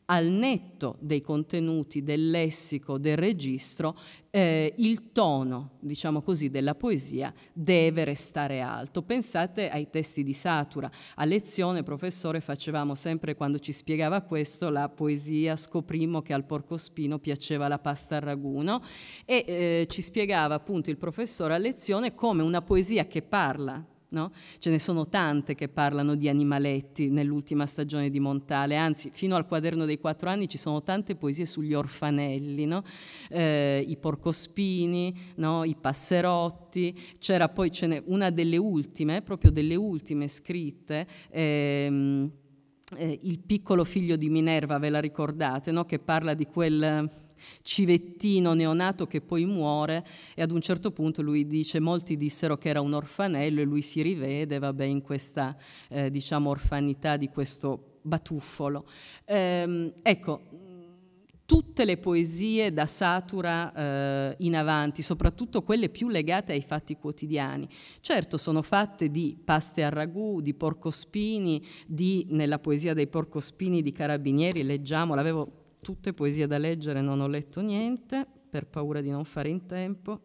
al netto dei contenuti, del lessico, del registro, eh, il tono, diciamo così, della poesia deve restare alto. Pensate ai testi di Satura. A lezione, professore, facevamo sempre, quando ci spiegava questo, la poesia Scoprimo che al porcospino piaceva la pasta al raguno e eh, ci spiegava appunto il professore a lezione come una poesia che parla No? Ce ne sono tante che parlano di animaletti nell'ultima stagione di Montale, anzi fino al quaderno dei quattro anni ci sono tante poesie sugli orfanelli, no? eh, i porcospini, no? i passerotti, c'era poi una delle ultime, proprio delle ultime scritte. Ehm, eh, il piccolo figlio di Minerva, ve la ricordate, che parla di quel civettino neonato che poi muore e ad un certo punto lui dice molti dissero che era un orfanello e lui si rivede vabbè in questa eh, diciamo orfanità di questo batuffolo. Ehm, ecco, tutte le poesie da Satura eh, in avanti, soprattutto quelle più legate ai fatti quotidiani. Certo, sono fatte di paste a ragù, di porcospini, di, nella poesia dei porcospini di Carabinieri, leggiamo, l'avevo tutte poesie da leggere, non ho letto niente per paura di non fare in tempo.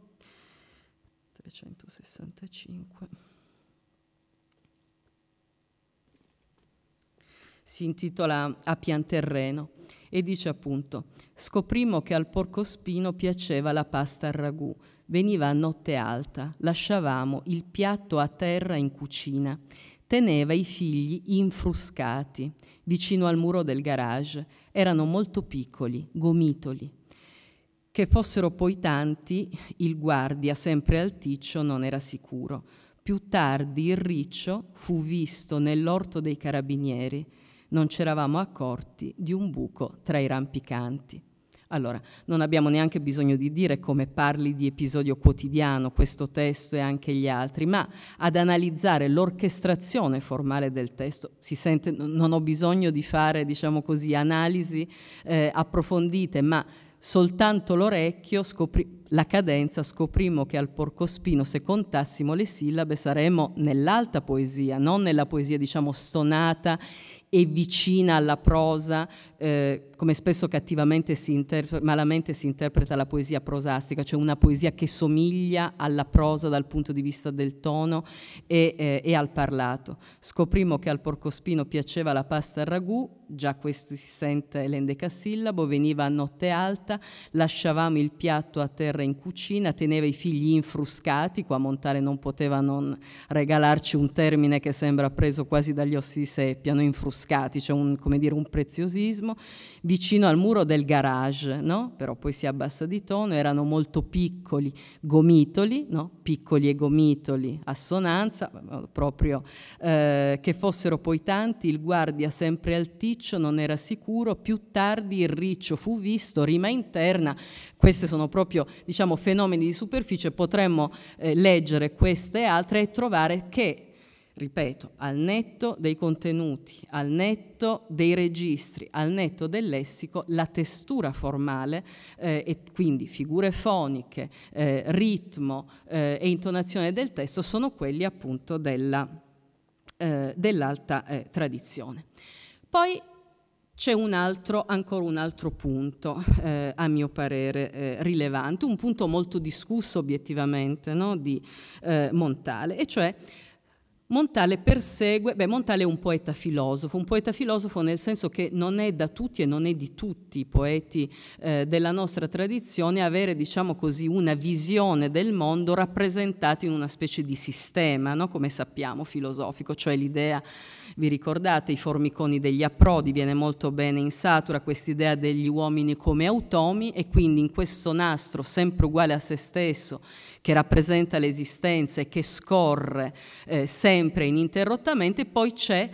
365. Si intitola A pian terreno e dice appunto: Scoprimo che al porcospino piaceva la pasta al ragù. Veniva a notte alta, lasciavamo il piatto a terra in cucina teneva i figli infruscati vicino al muro del garage erano molto piccoli, gomitoli. Che fossero poi tanti, il guardia, sempre alticcio, non era sicuro. Più tardi il riccio fu visto nell'orto dei carabinieri. Non c'eravamo accorti di un buco tra i rampicanti. Allora, non abbiamo neanche bisogno di dire come parli di episodio quotidiano questo testo e anche gli altri, ma ad analizzare l'orchestrazione formale del testo si sente, non ho bisogno di fare, diciamo così, analisi eh, approfondite, ma soltanto l'orecchio scoprì la cadenza scoprimo che al porcospino se contassimo le sillabe saremmo nell'alta poesia, non nella poesia diciamo stonata e vicina alla prosa eh, come spesso cattivamente si malamente si interpreta la poesia prosastica, cioè una poesia che somiglia alla prosa dal punto di vista del tono e, eh, e al parlato. Scoprimo che al porcospino piaceva la pasta al ragù, già questo si sente l'endecassillabo, veniva a notte alta, lasciavamo il piatto a terra in cucina, teneva i figli infruscati, qua Montale non poteva non regalarci un termine che sembra preso quasi dagli ossi di seppia, infruscati, cioè un, come dire, un preziosismo, vicino al muro del garage, no? però poi si abbassa di tono, erano molto piccoli, gomitoli, no? piccoli e gomitoli, assonanza, proprio eh, che fossero poi tanti, il guardia sempre alticcio, non era sicuro, più tardi il riccio fu visto, rima interna, questi sono proprio diciamo, fenomeni di superficie, potremmo eh, leggere queste altre e trovare che ripeto, al netto dei contenuti, al netto dei registri, al netto del lessico, la testura formale eh, e quindi figure foniche, eh, ritmo eh, e intonazione del testo sono quelli appunto della, eh, dell'alta eh, tradizione. Poi c'è un altro, ancora un altro punto, eh, a mio parere, eh, rilevante, un punto molto discusso obiettivamente no, di eh, Montale, e cioè Montale persegue, beh Montale è un poeta filosofo, un poeta filosofo nel senso che non è da tutti e non è di tutti i poeti eh, della nostra tradizione avere, diciamo così, una visione del mondo rappresentata in una specie di sistema, no? come sappiamo, filosofico, cioè l'idea, vi ricordate, i formiconi degli approdi, viene molto bene in Satura idea degli uomini come automi e quindi in questo nastro sempre uguale a se stesso, che rappresenta l'esistenza e che scorre eh, sempre ininterrottamente, poi c'è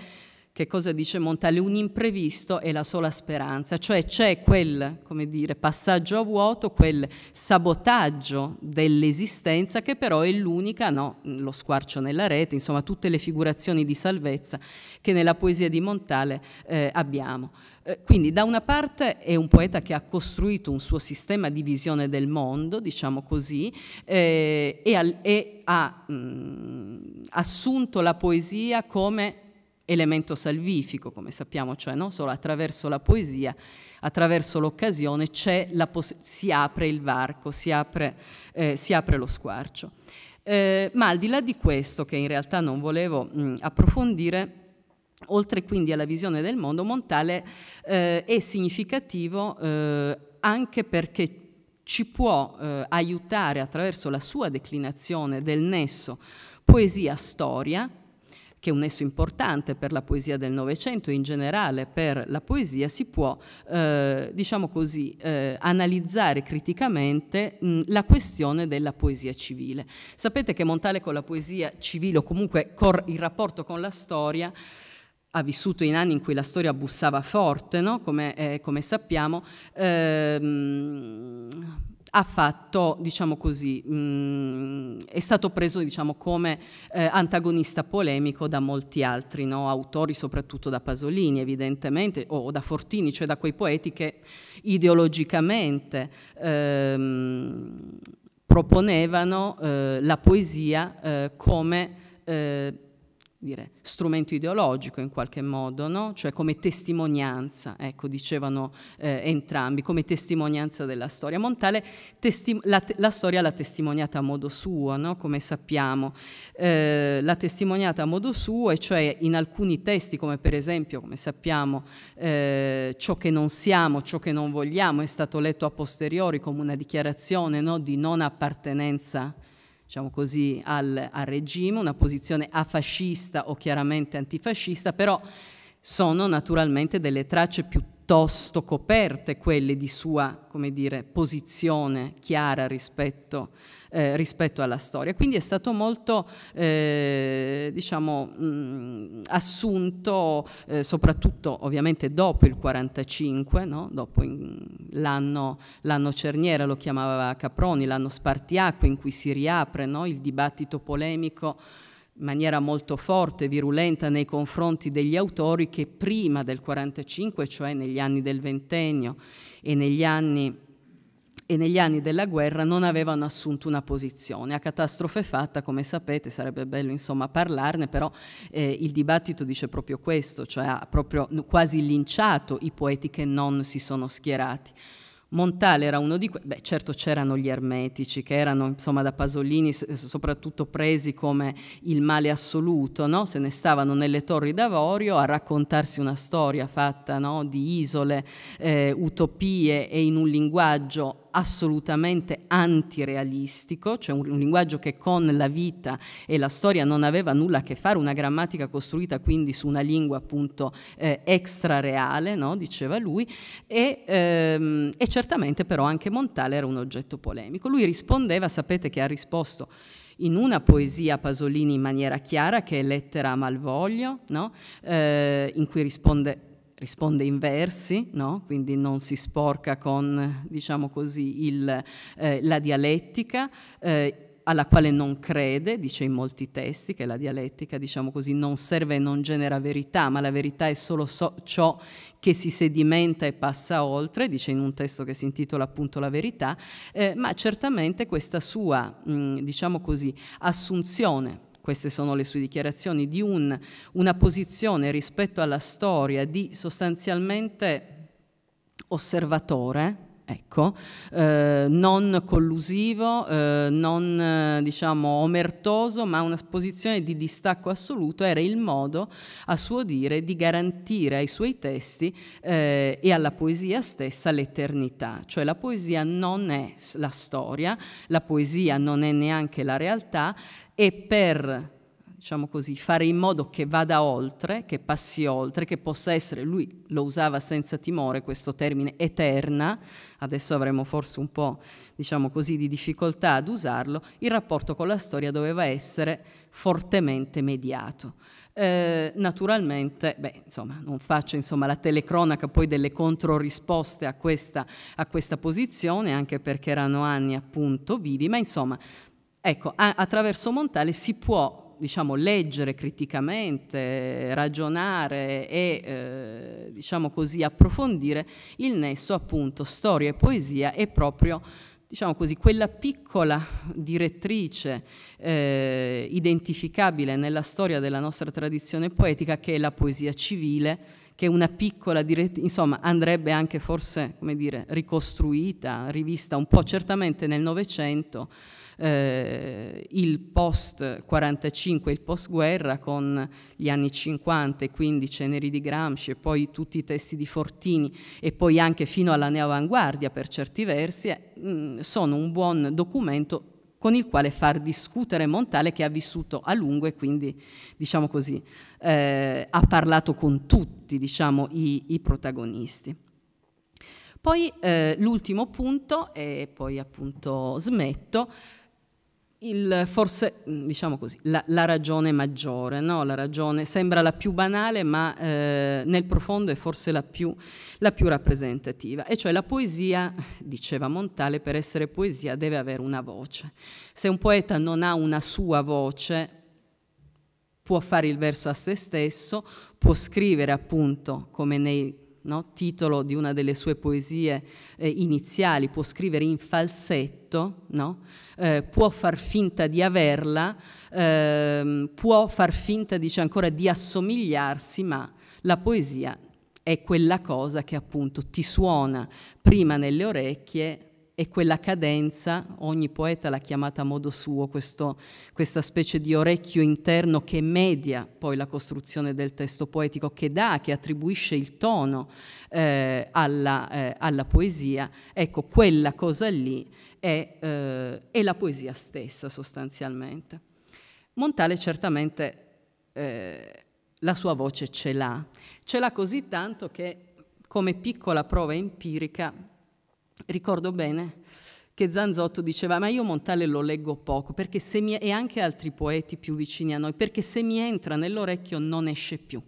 che cosa dice Montale? Un imprevisto è la sola speranza, cioè c'è quel dire, passaggio a vuoto, quel sabotaggio dell'esistenza che però è l'unica, no? lo squarcio nella rete, insomma tutte le figurazioni di salvezza che nella poesia di Montale eh, abbiamo. Eh, quindi da una parte è un poeta che ha costruito un suo sistema di visione del mondo, diciamo così, eh, e, al, e ha mh, mm, assunto la poesia come elemento salvifico, come sappiamo, cioè non solo attraverso la poesia, attraverso l'occasione si apre il varco, si apre, eh, si apre lo squarcio. Eh, ma al di là di questo, che in realtà non volevo mh, approfondire, oltre quindi alla visione del mondo, Montale eh, è significativo eh, anche perché ci può eh, aiutare attraverso la sua declinazione del nesso poesia-storia, che è un esso importante per la poesia del Novecento e in generale per la poesia, si può, eh, diciamo così, eh, analizzare criticamente mh, la questione della poesia civile. Sapete che Montale con la poesia civile o comunque il rapporto con la storia ha vissuto in anni in cui la storia bussava forte, no? come, eh, come, sappiamo, ehm, ha fatto, diciamo così, mh, mm, è stato preso diciamo, come eh, antagonista polemico da molti altri no? autori, soprattutto da Pasolini evidentemente, o, o, da Fortini, cioè da quei poeti che ideologicamente ehm, proponevano eh, la poesia eh, come eh, dire, strumento ideologico in qualche modo, no? cioè come testimonianza, ecco, dicevano eh, entrambi, come testimonianza della storia. Montale la, la, storia l'ha testimoniata a modo suo, no? come sappiamo, eh, l'ha testimoniata a modo suo e cioè in alcuni testi, come per esempio, come sappiamo, eh, ciò che non siamo, ciò che non vogliamo, è stato letto a posteriori come una dichiarazione no? di non appartenenza diciamo così, al, al regime, una posizione afascista o chiaramente antifascista, però sono naturalmente delle tracce piuttosto piuttosto coperte quelle di sua dire, posizione chiara rispetto, eh, rispetto, alla storia. Quindi è stato molto eh, diciamo, mh, mm, assunto, eh, soprattutto ovviamente dopo il 45, no? dopo l'anno, Cerniera, lo chiamava Caproni, l'anno Spartiacque in cui si riapre no? il dibattito polemico in maniera molto forte, virulenta nei confronti degli autori che prima del 45, cioè negli anni del ventennio e negli anni e negli anni della guerra non avevano assunto una posizione. A catastrofe fatta, come sapete, sarebbe bello insomma parlarne, però eh, il dibattito dice proprio questo, cioè ha proprio quasi linciato i poeti che non si sono schierati. Montale era uno di quei, beh certo c'erano gli ermetici che erano insomma da Pasolini soprattutto presi come il male assoluto, no? se ne stavano nelle torri d'avorio a raccontarsi una storia fatta no? di isole, eh, utopie e in un linguaggio assolutamente antirealistico, cioè un, un, linguaggio che con la vita e la storia non aveva nulla a che fare, una grammatica costruita quindi su una lingua appunto eh, extrareale, no? diceva lui, e, ehm, e certamente però anche Montale era un oggetto polemico. Lui rispondeva, sapete che ha risposto in una poesia Pasolini in maniera chiara, che è Lettera a Malvoglio, no? eh, in cui risponde risponde in versi, no? quindi non si sporca con diciamo così, il, eh, la dialettica. Eh, alla quale non crede, dice in molti testi che la dialettica, diciamo così, non serve e non genera verità, ma la verità è solo so ciò che si sedimenta e passa oltre, dice in un testo che si intitola appunto La verità, eh, ma certamente questa sua, mh, mm, diciamo così, assunzione queste sono le sue dichiarazioni, di un, una posizione rispetto alla storia di sostanzialmente osservatore ecco, eh, non collusivo, eh, non eh, diciamo omertoso, ma una posizione di distacco assoluto era il modo, a suo dire, di garantire ai suoi testi eh, e alla poesia stessa l'eternità, cioè la poesia non è la storia, la poesia non è neanche la realtà e per diciamo così, fare in modo che vada oltre, che passi oltre, che possa essere, lui lo usava senza timore questo termine eterna, adesso avremo forse un po' diciamo così, di difficoltà ad usarlo, il rapporto con la storia doveva essere fortemente mediato. Eh, naturalmente, beh, insomma, non faccio insomma, la telecronaca poi delle controrisposte a questa, a questa posizione, anche perché erano anni appunto vivi, ma insomma, ecco, a, attraverso Montale si può diciamo, leggere criticamente, ragionare e eh, diciamo così, approfondire il nesso appunto storia e poesia e proprio diciamo così, quella piccola direttrice eh, identificabile nella storia della nostra tradizione poetica che è la poesia civile, che è una piccola direttrice, insomma andrebbe anche forse dire, ricostruita, rivista un po' certamente nel Novecento eh, il post 45, il post guerra con gli anni 50 e quindi Ceneri di Gramsci e poi tutti i testi di Fortini e poi anche fino alla neoavanguardia per certi versi, mh, eh, mm, sono un buon documento con il quale far discutere Montale che ha vissuto a lungo e quindi, diciamo così, eh, ha parlato con tutti diciamo, i, i, protagonisti. Poi eh, l'ultimo punto, e poi appunto smetto, il, forse mm, diciamo così, la, la ragione maggiore, no? la ragione sembra la più banale ma eh, nel profondo è forse la più, la più, rappresentativa, e cioè la poesia, diceva Montale, per essere poesia deve avere una voce. Se un poeta non ha una sua voce può fare il verso a se stesso, può scrivere appunto come nei no? titolo di una delle sue poesie eh, iniziali, può scrivere in falsetto, no? eh, può far finta di averla, eh, può far finta, dice ancora, di assomigliarsi, ma la poesia è quella cosa che appunto ti suona prima nelle orecchie, e quella cadenza, ogni poeta l'ha chiamata a modo suo, questo, questa specie di orecchio interno che media poi la costruzione del testo poetico, che dà, che attribuisce il tono eh, alla, eh, alla, poesia, ecco, quella cosa lì è, eh, è la poesia stessa sostanzialmente. Montale certamente eh, la sua voce ce l'ha, ce l'ha così tanto che come piccola prova empirica ricordo bene che Zanzotto diceva ma io Montale lo leggo poco mi, e anche altri poeti più vicini a noi perché se mi entra nell'orecchio non esce più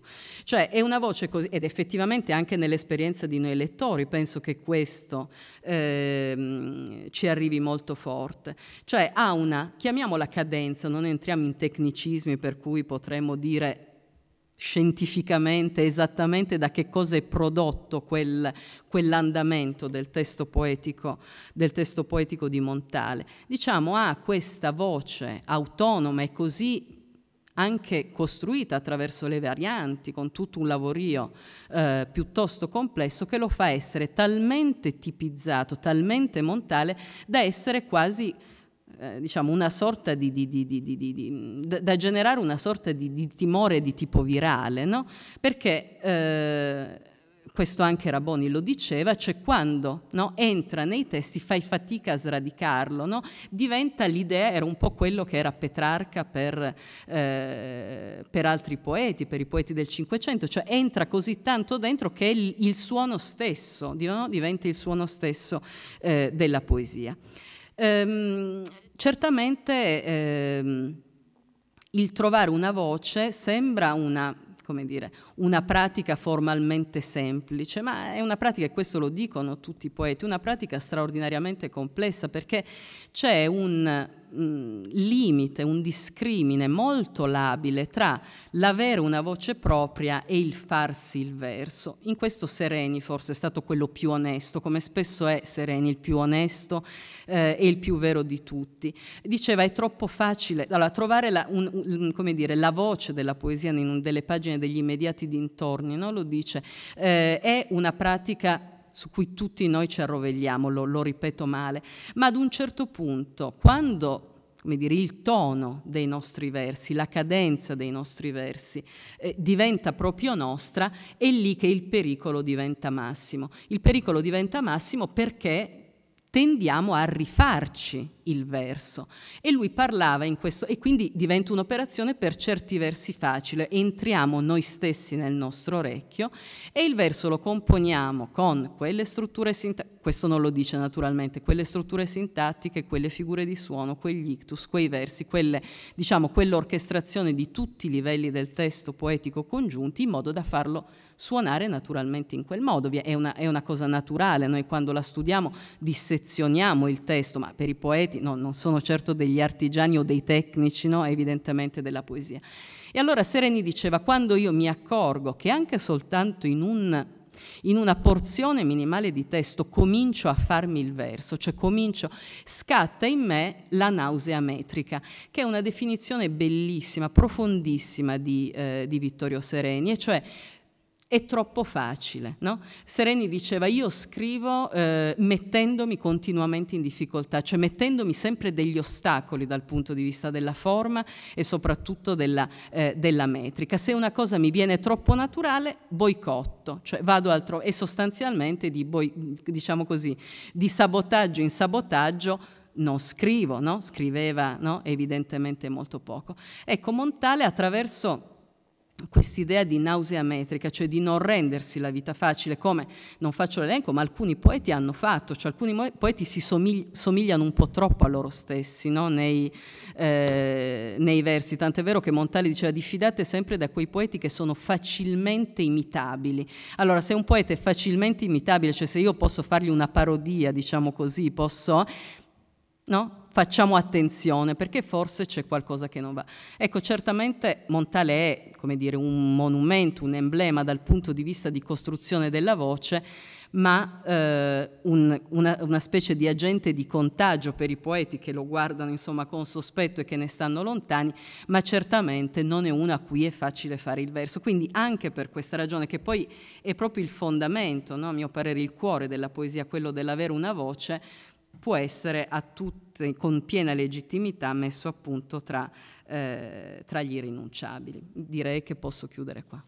cioè è una voce così ed effettivamente anche nell'esperienza di noi lettori penso che questo eh, ci arrivi molto forte cioè ha una chiamiamola cadenza non entriamo in tecnicismi per cui potremmo dire scientificamente esattamente da che cosa è prodotto quel, quell'andamento del testo, poetico, del testo poetico di Montale. Diciamo ha questa voce autonoma e così anche costruita attraverso le varianti, con tutto un lavorio eh, piuttosto complesso, che lo fa essere talmente tipizzato, talmente montale, da essere quasi eh, diciamo una sorta di, di, di, da, da, generare una sorta di, timore di tipo virale, no? Perché eh, questo anche Raboni lo diceva, cioè quando no, entra nei testi fai fatica a sradicarlo, no? diventa l'idea, era un po' quello che era Petrarca per, eh, per altri poeti, per i poeti del Cinquecento, cioè entra così tanto dentro che il, il suono stesso, no? diventa il suono stesso eh, della poesia. Ehm, Certamente ehm, il trovare una voce sembra una, dire, una, pratica formalmente semplice, ma è una pratica, e questo lo dicono tutti i poeti, una pratica straordinariamente complessa perché c'è un mh, mm, limite, un discrimine molto labile tra l'avere una voce propria e il farsi il verso. In questo Sereni forse è stato quello più onesto, come spesso è Sereni il più onesto eh, e il più vero di tutti. Diceva è troppo facile allora, trovare la, un, un, dire, la voce della poesia in un, delle pagine degli immediati dintorni, no? lo dice, eh, è una pratica su cui tutti noi ci arrovegliamo, lo, lo ripeto male, ma ad un certo punto, quando come dire, il tono dei nostri versi, la cadenza dei nostri versi eh, diventa proprio nostra, è lì che il pericolo diventa massimo. Il pericolo diventa massimo perché tendiamo a rifarci il verso. E lui parlava in questo, e quindi diventa un'operazione per certi versi facile, entriamo noi stessi nel nostro orecchio e il verso lo componiamo con quelle strutture sintetiche questo non lo dice naturalmente, quelle strutture sintattiche, quelle figure di suono, quegli ictus, quei versi, quelle, diciamo, quell'orchestrazione di tutti i livelli del testo poetico congiunti in modo da farlo suonare naturalmente in quel modo. È una, è una cosa naturale, noi quando la studiamo dissezioniamo il testo, ma per i poeti no, non sono certo degli artigiani o dei tecnici, no? evidentemente della poesia. E allora Sereni diceva, quando io mi accorgo che anche soltanto in un in una porzione minimale di testo comincio a farmi il verso, cioè comincio, scatta in me la nausea metrica, che è una definizione bellissima, profondissima di, eh, di Vittorio Sereni, e cioè è troppo facile. No? Sereni diceva io scrivo eh, mettendomi continuamente in difficoltà, cioè mettendomi sempre degli ostacoli dal punto di vista della forma e soprattutto della, eh, della metrica. Se una cosa mi viene troppo naturale, boicotto, cioè vado altrove e sostanzialmente di, diciamo così, di sabotaggio in sabotaggio non scrivo, no? scriveva no? evidentemente molto poco. Ecco, Montale attraverso quest'idea di nausea metrica, cioè di non rendersi la vita facile, come non faccio l'elenco, ma alcuni poeti hanno fatto, cioè alcuni poeti si somigli somigliano un po' troppo a loro stessi no? nei, eh, nei, versi, tant'è vero che Montali diceva diffidate sempre da quei poeti che sono facilmente imitabili. Allora, se un poeta è facilmente imitabile, cioè se io posso fargli una parodia, diciamo così, posso... No? facciamo attenzione perché forse c'è qualcosa che non va. Ecco, certamente Montale è come dire, un monumento, un emblema dal punto di vista di costruzione della voce, ma eh, un, una, una, specie di agente di contagio per i poeti che lo guardano insomma con sospetto e che ne stanno lontani, ma certamente non è una a cui è facile fare il verso. Quindi anche per questa ragione, che poi è proprio il fondamento, no? a mio parere il cuore della poesia, quello dell'avere una voce, può essere a tutti, con piena legittimità messo a punto tra, eh, tra gli irrinunciabili. Direi che posso chiudere qua.